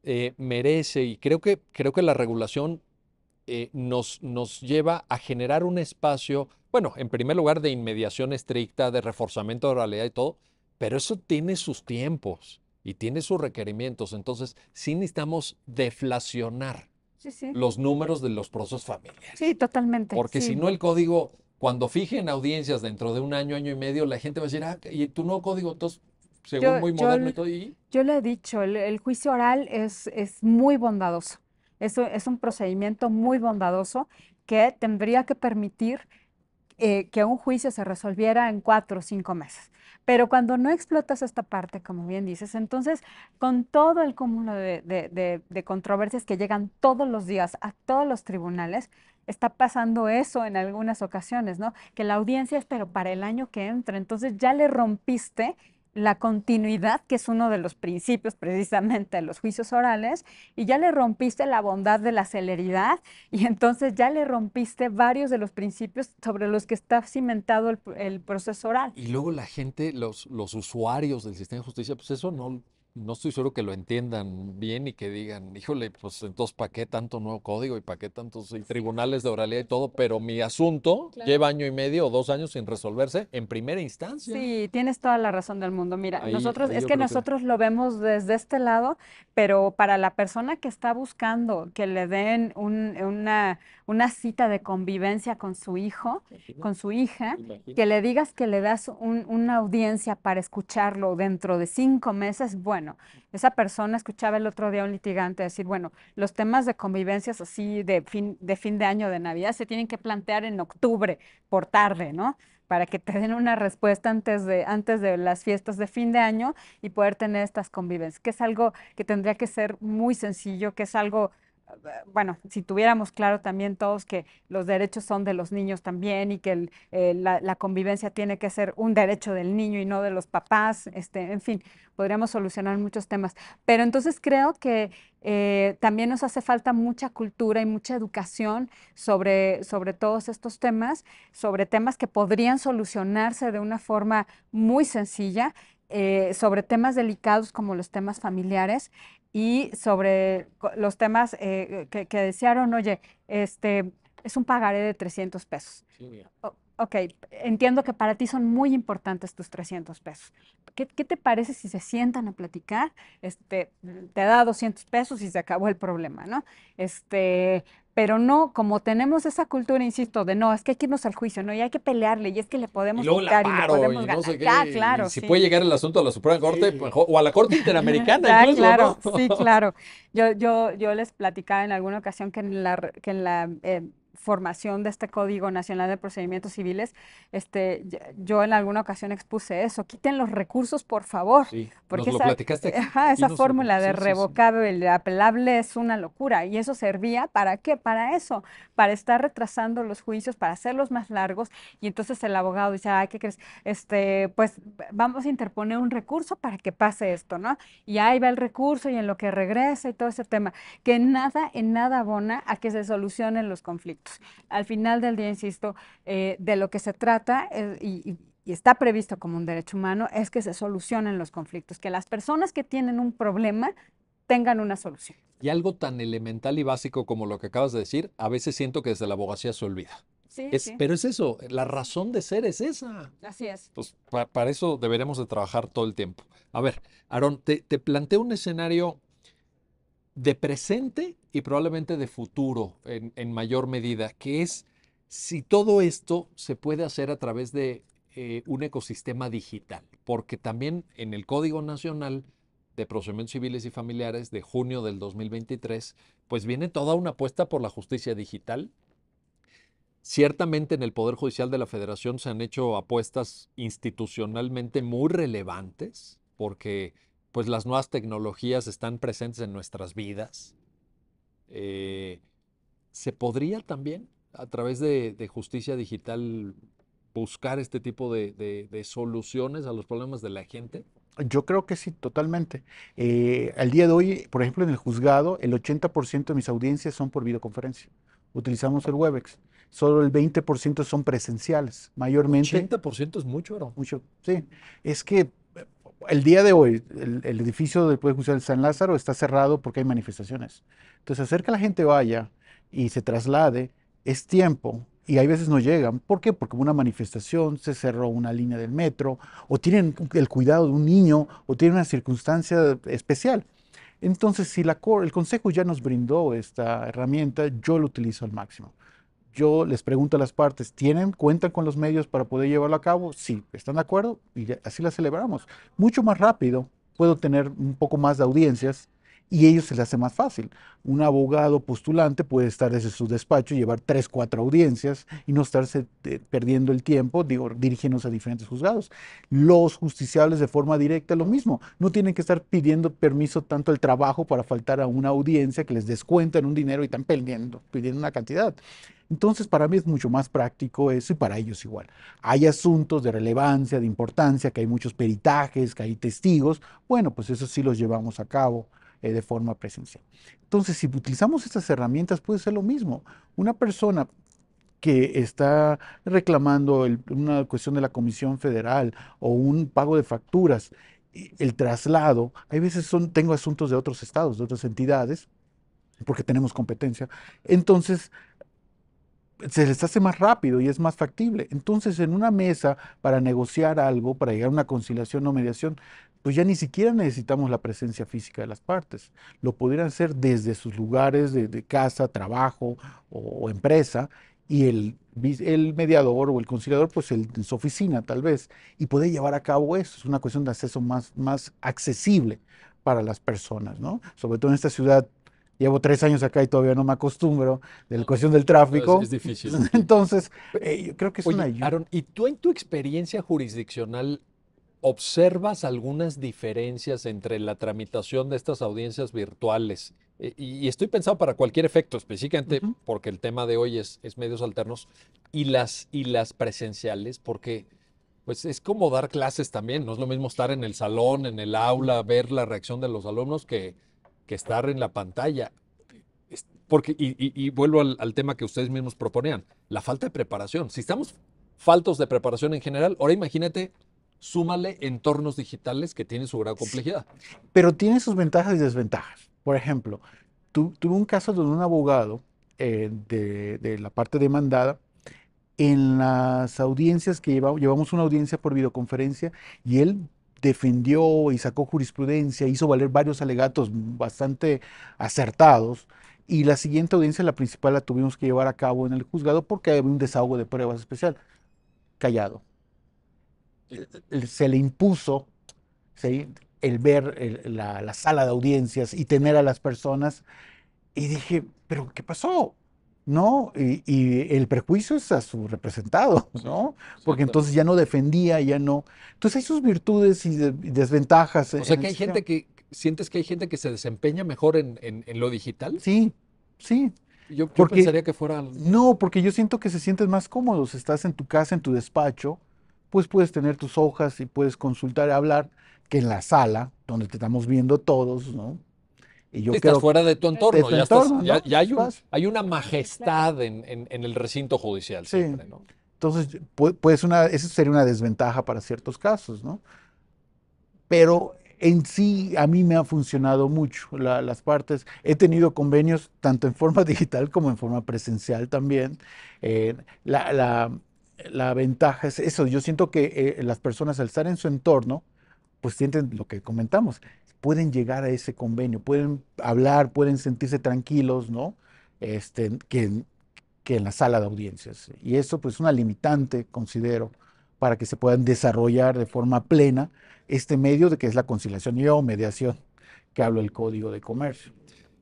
eh, merece, y creo que, creo que la regulación eh, nos, nos lleva a generar un espacio, bueno, en primer lugar de inmediación estricta, de reforzamiento de realidad y todo, pero eso tiene sus tiempos y tiene sus requerimientos. Entonces, sí necesitamos deflacionar los números de los procesos familiares. Sí, totalmente. Porque si no, el código, cuando fijen audiencias dentro de un año, año y medio, la gente va a decir, ah, y tu nuevo código, entonces, según yo, muy yo, y Yo le he dicho, el, juicio oral es, es muy bondadoso. Es, es un procedimiento muy bondadoso que tendría que permitir eh, que un juicio se resolviera en cuatro o cinco meses. Pero cuando no explotas esta parte, como bien dices, entonces con todo el cúmulo de, de, de, controversias que llegan todos los días a todos los tribunales, está pasando eso en algunas ocasiones, ¿no? Que la audiencia es pero para el año que entra, entonces ya le rompiste la continuidad, que es uno de los principios precisamente de los juicios orales, y ya le rompiste la bondad de la celeridad, y entonces ya le rompiste varios de los principios sobre los que está cimentado el, proceso oral. Y luego la gente, los, los usuarios del sistema de justicia, pues eso no no estoy seguro que lo entiendan bien y que digan, híjole, pues entonces, ¿para qué tanto nuevo código y para qué tantos tribunales de oralidad y todo? Pero mi asunto lleva año y medio o dos años sin resolverse en primera instancia. Sí, tienes toda la razón del mundo. Mira, nosotros, es que nosotros lo vemos desde este lado, pero para la persona que está buscando que le den una, una cita de convivencia con su hijo, con su hija, que le digas que le das una audiencia para escucharlo dentro de cinco meses, bueno, bueno, esa persona escuchaba el otro día a un litigante decir, bueno, los temas de convivencias así de fin, de fin de año, de Navidad, se tienen que plantear en octubre por tarde, ¿no? Para que te den una respuesta antes de, antes de las fiestas de fin de año y poder tener estas convivencias, que es algo que tendría que ser muy sencillo, que es algo bueno, si tuviéramos claro también todos que los derechos son de los niños también y que eh, la, convivencia tiene que ser un derecho del niño y no de los papás, este, en fin, podríamos solucionar muchos temas. Pero entonces creo que eh, también nos hace falta mucha cultura y mucha educación sobre, sobre todos estos temas, sobre temas que podrían solucionarse de una forma muy sencilla eh, sobre temas delicados como los temas familiares y sobre los temas eh, que, desearon, oye, este, es un pagaré de 300 pesos. Sí, ok, entiendo que para ti son muy importantes tus 300 pesos. ¿Qué, te parece si se sientan a platicar? Este, te da 200 pesos y se acabó el problema, ¿no? Este, pero no, como tenemos esa cultura, insisto, de no, es que hay que irnos al juicio, ¿no? Y hay que pelearle, y es que le podemos y quitar y no sé qué, claro, si puede llegar el asunto a la Suprema Corte o a la Corte Interamericana. ah, claro, sí, claro. Yo, yo, yo les platicaba en alguna ocasión que en la, que en la eh, formación de este Código Nacional de Procedimientos Civiles, este, yo en alguna ocasión expuse eso, quiten los recursos, por favor. porque esa, fórmula de revocable, apelable es una locura. Y eso servía para qué? Para eso, para estar retrasando los juicios, para hacerlos más largos. Y entonces el abogado dice, ay, ¿qué crees? Este, pues vamos a interponer un recurso para que pase esto, ¿no? Y ahí va el recurso y en lo que regresa y todo ese tema, que nada, en nada abona a que se solucionen los conflictos. Al final del día, insisto, eh, de lo que se trata eh, y, está previsto como un derecho humano es que se solucionen los conflictos, que las personas que tienen un problema tengan una solución. Y algo tan elemental y básico como lo que acabas de decir, a veces siento que desde la abogacía se olvida. Sí, Pero es eso, la razón de ser es esa. Así es. Pues, para eso deberemos de trabajar todo el tiempo. A ver, Aarón, te, te planteo un escenario de presente y probablemente de futuro en, mayor medida, que es si todo esto se puede hacer a través de eh, un ecosistema digital, porque también en el Código Nacional de Procedimientos Civiles y Familiares de junio del 2023, pues viene toda una apuesta por la justicia digital. Ciertamente en el Poder Judicial de la Federación se han hecho apuestas institucionalmente muy relevantes, porque pues las nuevas tecnologías están presentes en nuestras vidas. Eh, ¿Se podría también, a través de, justicia digital, buscar este tipo de, soluciones a los problemas de la gente? Yo creo que sí, totalmente. Eh, al día de hoy, por ejemplo, en el juzgado, el 80% de mis audiencias son por videoconferencia. Utilizamos el Webex. Solo el 20% son presenciales, mayormente. 80% es mucho, ¿no? Mucho, sí. Es que el día de hoy, el, edificio del Poder Judicial de San Lázaro está cerrado porque hay manifestaciones. Entonces, hacer que la gente vaya y se traslade es tiempo y hay veces no llegan. ¿Por qué? Porque una manifestación, se cerró una línea del metro, o tienen el cuidado de un niño, o tienen una circunstancia especial. Entonces, si el Consejo ya nos brindó esta herramienta, yo lo utilizo al máximo yo les pregunto a las partes, ¿tienen, cuentan con los medios para poder llevarlo a cabo? Sí, ¿están de acuerdo? Y así la celebramos. Mucho más rápido, puedo tener un poco más de audiencias y ellos se les hace más fácil. Un abogado postulante puede estar desde su despacho, y llevar tres, cuatro audiencias y no estarse eh, perdiendo el tiempo, digo, dirigiéndose a diferentes juzgados. Los justiciables de forma directa, lo mismo. No tienen que estar pidiendo permiso tanto el trabajo para faltar a una audiencia que les descuentan un dinero y están perdiendo, pidiendo una cantidad. Entonces, para mí es mucho más práctico eso y para ellos igual. Hay asuntos de relevancia, de importancia, que hay muchos peritajes, que hay testigos. Bueno, pues eso sí los llevamos a cabo eh, de forma presencial. Entonces, si utilizamos estas herramientas, puede ser lo mismo. Una persona que está reclamando una cuestión de la Comisión Federal o un pago de facturas, eh, el traslado, hay veces tengo asuntos de otros estados, de otras entidades, porque tenemos competencia. Entonces, se les hace más rápido y es más factible. Entonces, en una mesa para negociar algo, para llegar a una conciliación o mediación, pues ya ni siquiera necesitamos la presencia física de las partes. Lo podrían hacer desde sus lugares de, casa, trabajo o, empresa, y el, mediador o el conciliador, pues en su oficina tal vez, y puede llevar a cabo eso. Es una cuestión de acceso más, más accesible para las personas, ¿no? Sobre todo en esta ciudad Llevo tres años acá y todavía no me acostumbro de la cuestión del tráfico. Es, difícil. Entonces, eh, creo que es una ayuda. Aaron, ¿y tú en tu experiencia jurisdiccional observas algunas diferencias entre la tramitación de estas audiencias virtuales? E, y, estoy pensado para cualquier efecto, específicamente porque el tema de hoy es, es medios alternos, y las, y las presenciales, porque pues es como dar clases también, no es lo mismo estar en el salón, en el aula, ver la reacción de los alumnos que que estar en la pantalla. Porque, y, vuelvo al, tema que ustedes mismos proponían, la falta de preparación. Si estamos faltos de preparación en general, ahora imagínate, súmale entornos digitales que tienen su gran complejidad. Pero tiene sus ventajas y desventajas. Por ejemplo, tuve un caso de un abogado eh, de, de, la parte demandada en las audiencias que llevamos, llevamos una audiencia por videoconferencia y él defendió y sacó jurisprudencia, hizo valer varios alegatos bastante acertados. Y la siguiente audiencia, la principal, la tuvimos que llevar a cabo en el juzgado porque había un desahogo de pruebas especial. Callado. Eh, eh, se le impuso el ver la sala de audiencias y tener a las personas. Y dije, ¿pero qué pasó? ¿no? Y, el prejuicio es a su representado, ¿no? Porque entonces ya no defendía, ya no. Entonces hay sus virtudes y, desventajas. O sea que hay gente que, ¿sientes que hay gente que se desempeña mejor en, en, lo digital? Sí, sí. Yo, pensaría que fuera... No, porque yo siento que se sientes más cómodos. Estás en tu casa, en tu despacho, pues puedes tener tus hojas y puedes consultar y hablar que en la sala, donde te estamos viendo todos, ¿no? Y Estás fuera de tu entorno. ya, ayudas hay, una majestad en, el recinto judicial siempre, Entonces, pues una, eso sería una desventaja para ciertos casos, ¿no? Pero en sí a mí me ha funcionado mucho las partes. He tenido convenios tanto en forma digital como en forma presencial también. Eh, la, la, ventaja es eso. Yo siento que eh, las personas al estar en su entorno, pues sienten lo que comentamos, pueden llegar a ese convenio, pueden hablar, pueden sentirse tranquilos, ¿no? Este, que, que en la sala de audiencias. Y eso pues es una limitante, considero, para que se puedan desarrollar de forma plena este medio de que es la conciliación y o mediación que habla el Código de Comercio.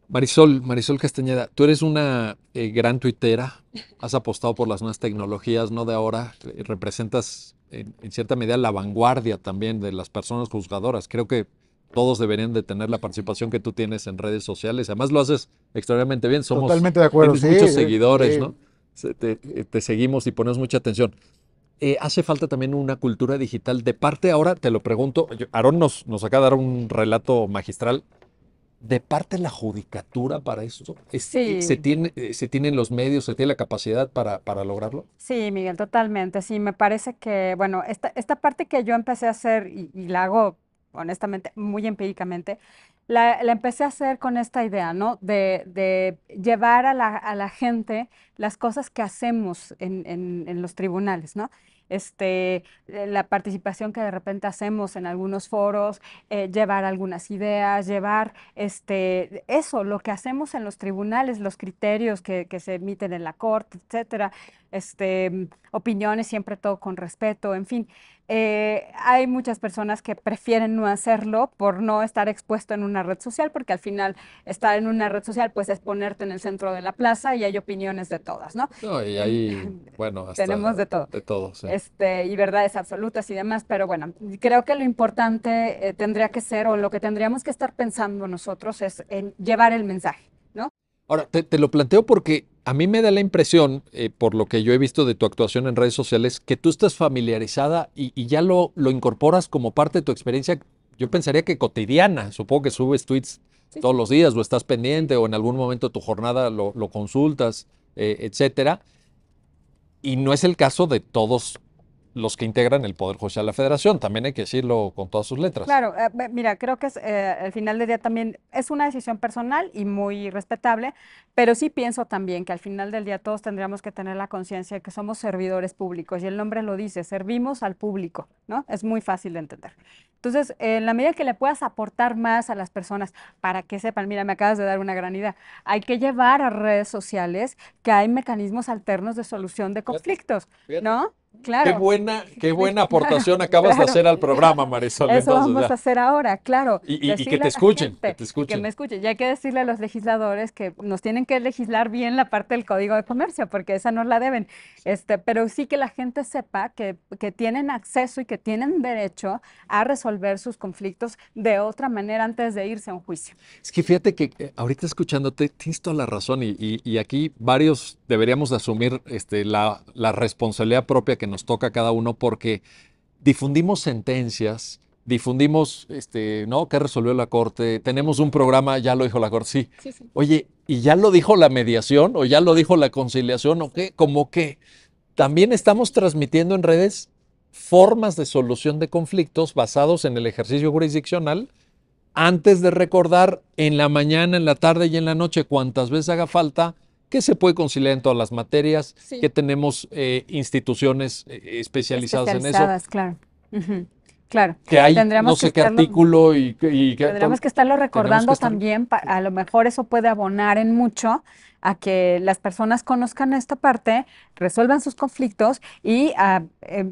Marisol, Marisol Castañeda, tú eres una eh, gran tuitera, has apostado por las nuevas tecnologías, no de ahora, representas en, cierta medida la vanguardia también de las personas juzgadoras. Creo que todos deberían de tener la participación que tú tienes en redes sociales. Además lo haces extraordinariamente bien. Somos Totalmente de acuerdo. muchos seguidores, ¿no? Eh, te, seguimos y ponemos mucha atención. Eh, hace falta también una cultura digital. De parte ahora, te lo pregunto, Aarón nos, nos acaba de dar un relato magistral. ¿De parte la judicatura para eso? Eh, ¿se, tiene, ¿Se tienen los medios, se tiene la capacidad para, para lograrlo? Sí, Miguel, totalmente. Sí, me parece que, bueno, esta, esta parte que yo empecé a hacer y, y la hago honestamente, muy empíricamente, la, empecé a hacer con esta idea, ¿no? De, de llevar a la, a la, gente las cosas que hacemos en, en los tribunales, ¿no? este, eh, la participación que de repente hacemos en algunos foros, eh, llevar algunas ideas, llevar este, eso, lo que hacemos en los tribunales, los criterios que, se emiten en la corte, etcétera, este, mm, opiniones, siempre todo con respeto, en fin. Eh, hay muchas personas que prefieren no hacerlo por no estar expuesto en una red social, porque al final estar en una red social pues es ponerte en el centro de la plaza y hay opiniones de todas, ¿no? No, y ahí, bueno, tenemos de todo. De todos sí. Este, y verdades absolutas y demás, pero bueno, creo que lo importante eh, tendría que ser, o lo que tendríamos que estar pensando nosotros es en llevar el mensaje, ¿no? Ahora, te, lo planteo porque a mí me da la impresión, eh, por lo que yo he visto de tu actuación en redes sociales, que tú estás familiarizada y, ya lo, lo incorporas como parte de tu experiencia, yo pensaría que cotidiana, supongo que subes tweets todos los días o estás pendiente o en algún momento de tu jornada lo, consultas, etc. Eh, etcétera. Y no es el caso de todos los que integran el Poder Judicial de la Federación. También hay que decirlo con todas sus letras. Claro, eh, mira, creo que es, al eh, final del día también es una decisión personal y muy respetable, pero sí pienso también que al final del día todos tendríamos que tener la conciencia de que somos servidores públicos y el nombre lo dice, servimos al público, ¿no? Es muy fácil de entender. Entonces, en la medida que le puedas aportar más a las personas para que sepan, mira, me acabas de dar una gran idea, hay que llevar a redes sociales que hay mecanismos alternos de solución de conflictos, ¿no? Claro. Qué buena, qué buena aportación acabas de hacer al programa, Marisol. Eso vamos a hacer ahora, claro. Y, que, te escuchen, que te escuchen. me escuchen. Y hay que decirle a los legisladores que nos tienen que legislar bien la parte del Código de Comercio, porque esa no la deben. Este, pero sí que la gente sepa que, que tienen acceso y que tienen derecho a resolver sus conflictos de otra manera antes de irse a un juicio. Es que fíjate que eh, ahorita escuchándote tienes toda la razón y, aquí varios deberíamos asumir este, la responsabilidad propia que nos toca a cada uno porque difundimos sentencias, difundimos, este, ¿no? ¿Qué resolvió la Corte? Tenemos un programa, ya lo dijo la Corte, sí. Oye, ¿y ya lo dijo la mediación o ya lo dijo la conciliación o qué? Como que también estamos transmitiendo en redes formas de solución de conflictos basados en el ejercicio jurisdiccional antes de recordar en la mañana, en la tarde y en la noche cuantas veces haga falta ¿Qué se puede conciliar en todas las materias? ¿Qué tenemos eh, instituciones eh, especializadas, en eso? Claro. Claro. Que hay no sé qué artículo y, que, Tendremos que estarlo recordando también, a lo mejor eso puede abonar en mucho a que las personas conozcan esta parte, resuelvan sus conflictos y ah, em,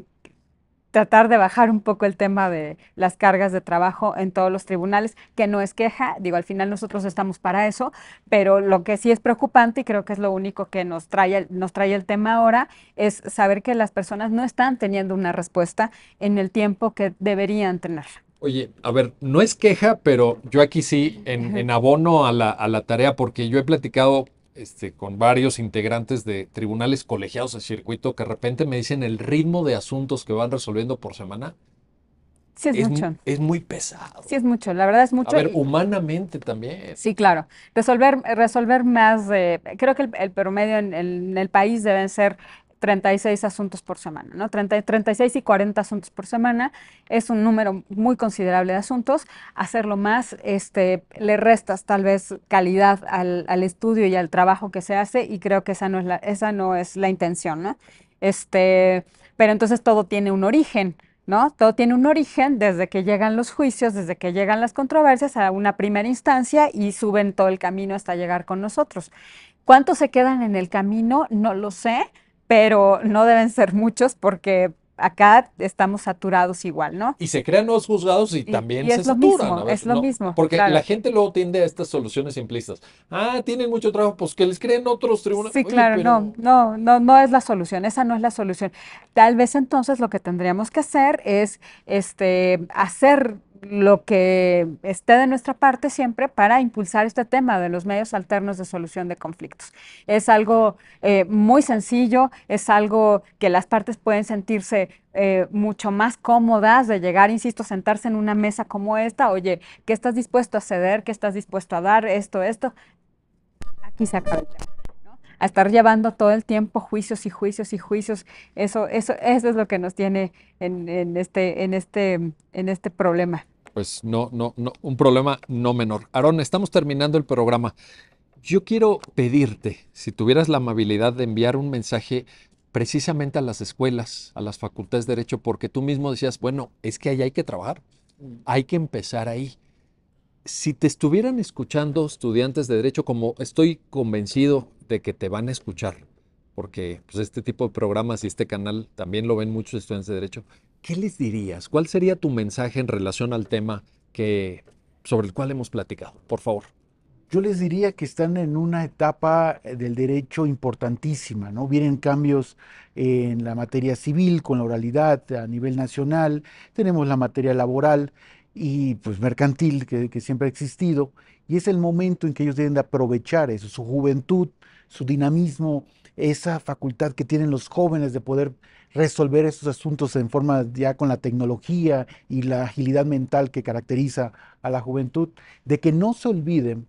tratar de bajar un poco el tema de las cargas de trabajo en todos los tribunales, que no es queja, digo, al final nosotros estamos para eso, pero lo que sí es preocupante y creo que es lo único que nos trae el, nos trae el tema ahora es saber que las personas no están teniendo una respuesta en el tiempo que deberían tenerla. Oye, a ver, no es queja, pero yo aquí sí, en, abono a la, a la, tarea, porque yo he platicado este, con varios integrantes de tribunales colegiados de circuito que de repente me dicen el ritmo de asuntos que van resolviendo por semana. Sí, es, mucho. Es muy pesado. Sí, es mucho. La verdad es mucho. A ver, humanamente también. Sí, claro. Resolver, resolver más. Eh, creo que el, promedio en, en, el país deben ser 36 asuntos por semana, ¿no? 30, 36 y 40 asuntos por semana es un número muy considerable de asuntos. Hacerlo más, este, le restas tal vez calidad al, estudio y al trabajo que se hace y creo que esa no es la, esa no es la intención, ¿no? Este, pero entonces todo tiene un origen, ¿no? Todo tiene un origen desde que llegan los juicios, desde que llegan las controversias a una primera instancia y suben todo el camino hasta llegar con nosotros. ¿Cuántos se quedan en el camino? No lo sé pero no deben ser muchos porque acá estamos saturados igual, ¿no? Y se crean nuevos juzgados y, también y se saturan. Mismo, es lo mismo. Porque la gente luego tiende a estas soluciones simplistas. Ah, tienen mucho trabajo, pues que les creen otros tribunales. Sí, claro, no, no, no, no es la solución, esa no es la solución. Tal vez entonces lo que tendríamos que hacer es este, hacer lo que esté de nuestra parte siempre para impulsar este tema de los medios alternos de solución de conflictos. Es algo eh, muy sencillo, es algo que las partes pueden sentirse eh, mucho más cómodas de llegar, insisto, sentarse en una mesa como esta, oye, ¿qué estás dispuesto a ceder? ¿Qué estás dispuesto a dar? Esto, esto. Aquí se acaba el tema a estar llevando todo el tiempo juicios y juicios y juicios. Eso, eso, eso es lo que nos tiene en, en este, en, este, en este problema. Pues no, no, no, un problema no menor. Aarón, estamos terminando el programa. Yo quiero pedirte, si tuvieras la amabilidad de enviar un mensaje precisamente a las escuelas, a las facultades de Derecho, porque tú mismo decías, bueno, es que ahí hay que trabajar, mm. hay que empezar ahí si te estuvieran escuchando estudiantes de derecho, como estoy convencido de que te van a escuchar, porque pues, este tipo de programas y este canal también lo ven muchos estudiantes de derecho, ¿qué les dirías? ¿Cuál sería tu mensaje en relación al tema que, sobre el cual hemos platicado? Por favor. Yo les diría que están en una etapa eh, del derecho importantísima, ¿no? Vienen cambios en la materia civil, con la oralidad a nivel nacional, tenemos la materia laboral y pues mercantil que, siempre ha existido, y es el momento en que ellos deben de aprovechar eso, su juventud, su dinamismo, esa facultad que tienen los jóvenes de poder resolver esos asuntos en forma ya con la tecnología y la agilidad mental que caracteriza a la juventud, de que no se olviden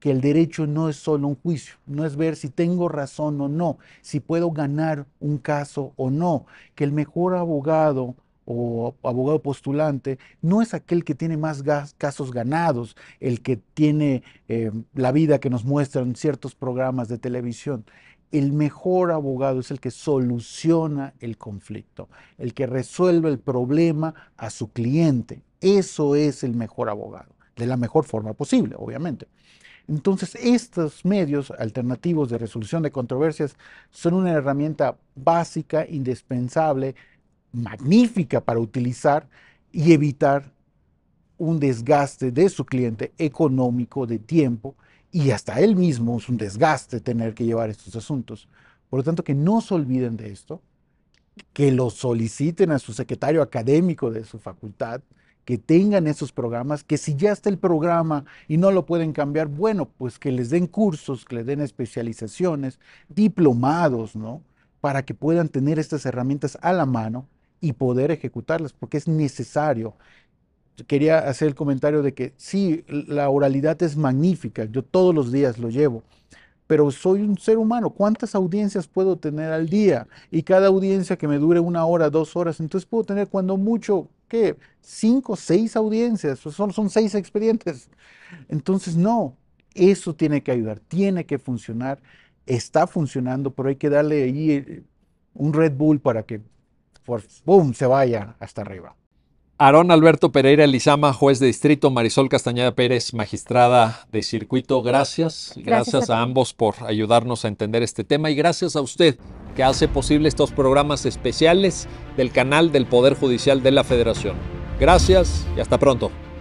que el derecho no es solo un juicio, no es ver si tengo razón o no, si puedo ganar un caso o no, que el mejor abogado o abogado postulante no es aquel que tiene más casos ganados, el que tiene eh, la vida que nos muestran ciertos programas de televisión. El mejor abogado es el que soluciona el conflicto, el que resuelve el problema a su cliente. Eso es el mejor abogado, de la mejor forma posible, obviamente. Entonces, estos medios alternativos de resolución de controversias son una herramienta básica, indispensable, magnífica para utilizar y evitar un desgaste de su cliente económico, de tiempo, y hasta él mismo es un desgaste tener que llevar estos asuntos. Por lo tanto, que no se olviden de esto, que lo soliciten a su secretario académico de su facultad, que tengan esos programas, que si ya está el programa y no lo pueden cambiar, bueno, pues que les den cursos, que les den especializaciones, diplomados, ¿no? Para que puedan tener estas herramientas a la mano y poder ejecutarlas, porque es necesario. Quería hacer el comentario de que sí, la oralidad es magnífica, yo todos los días lo llevo, pero soy un ser humano, ¿cuántas audiencias puedo tener al día? Y cada audiencia que me dure una hora, dos horas, entonces puedo tener cuando mucho, ¿qué? Cinco, seis audiencias, son, son seis expedientes. Entonces, no, eso tiene que ayudar, tiene que funcionar, está funcionando, pero hay que darle ahí eh, un Red Bull para que por boom, se vaya hasta arriba. Aarón Alberto Pereira Lizama, juez de distrito, Marisol Castañeda Pérez, magistrada de circuito, gracias. Gracias, a ambos por ayudarnos a entender este tema y gracias a usted que hace posible estos programas especiales del canal del Poder Judicial de la Federación. Gracias y hasta pronto.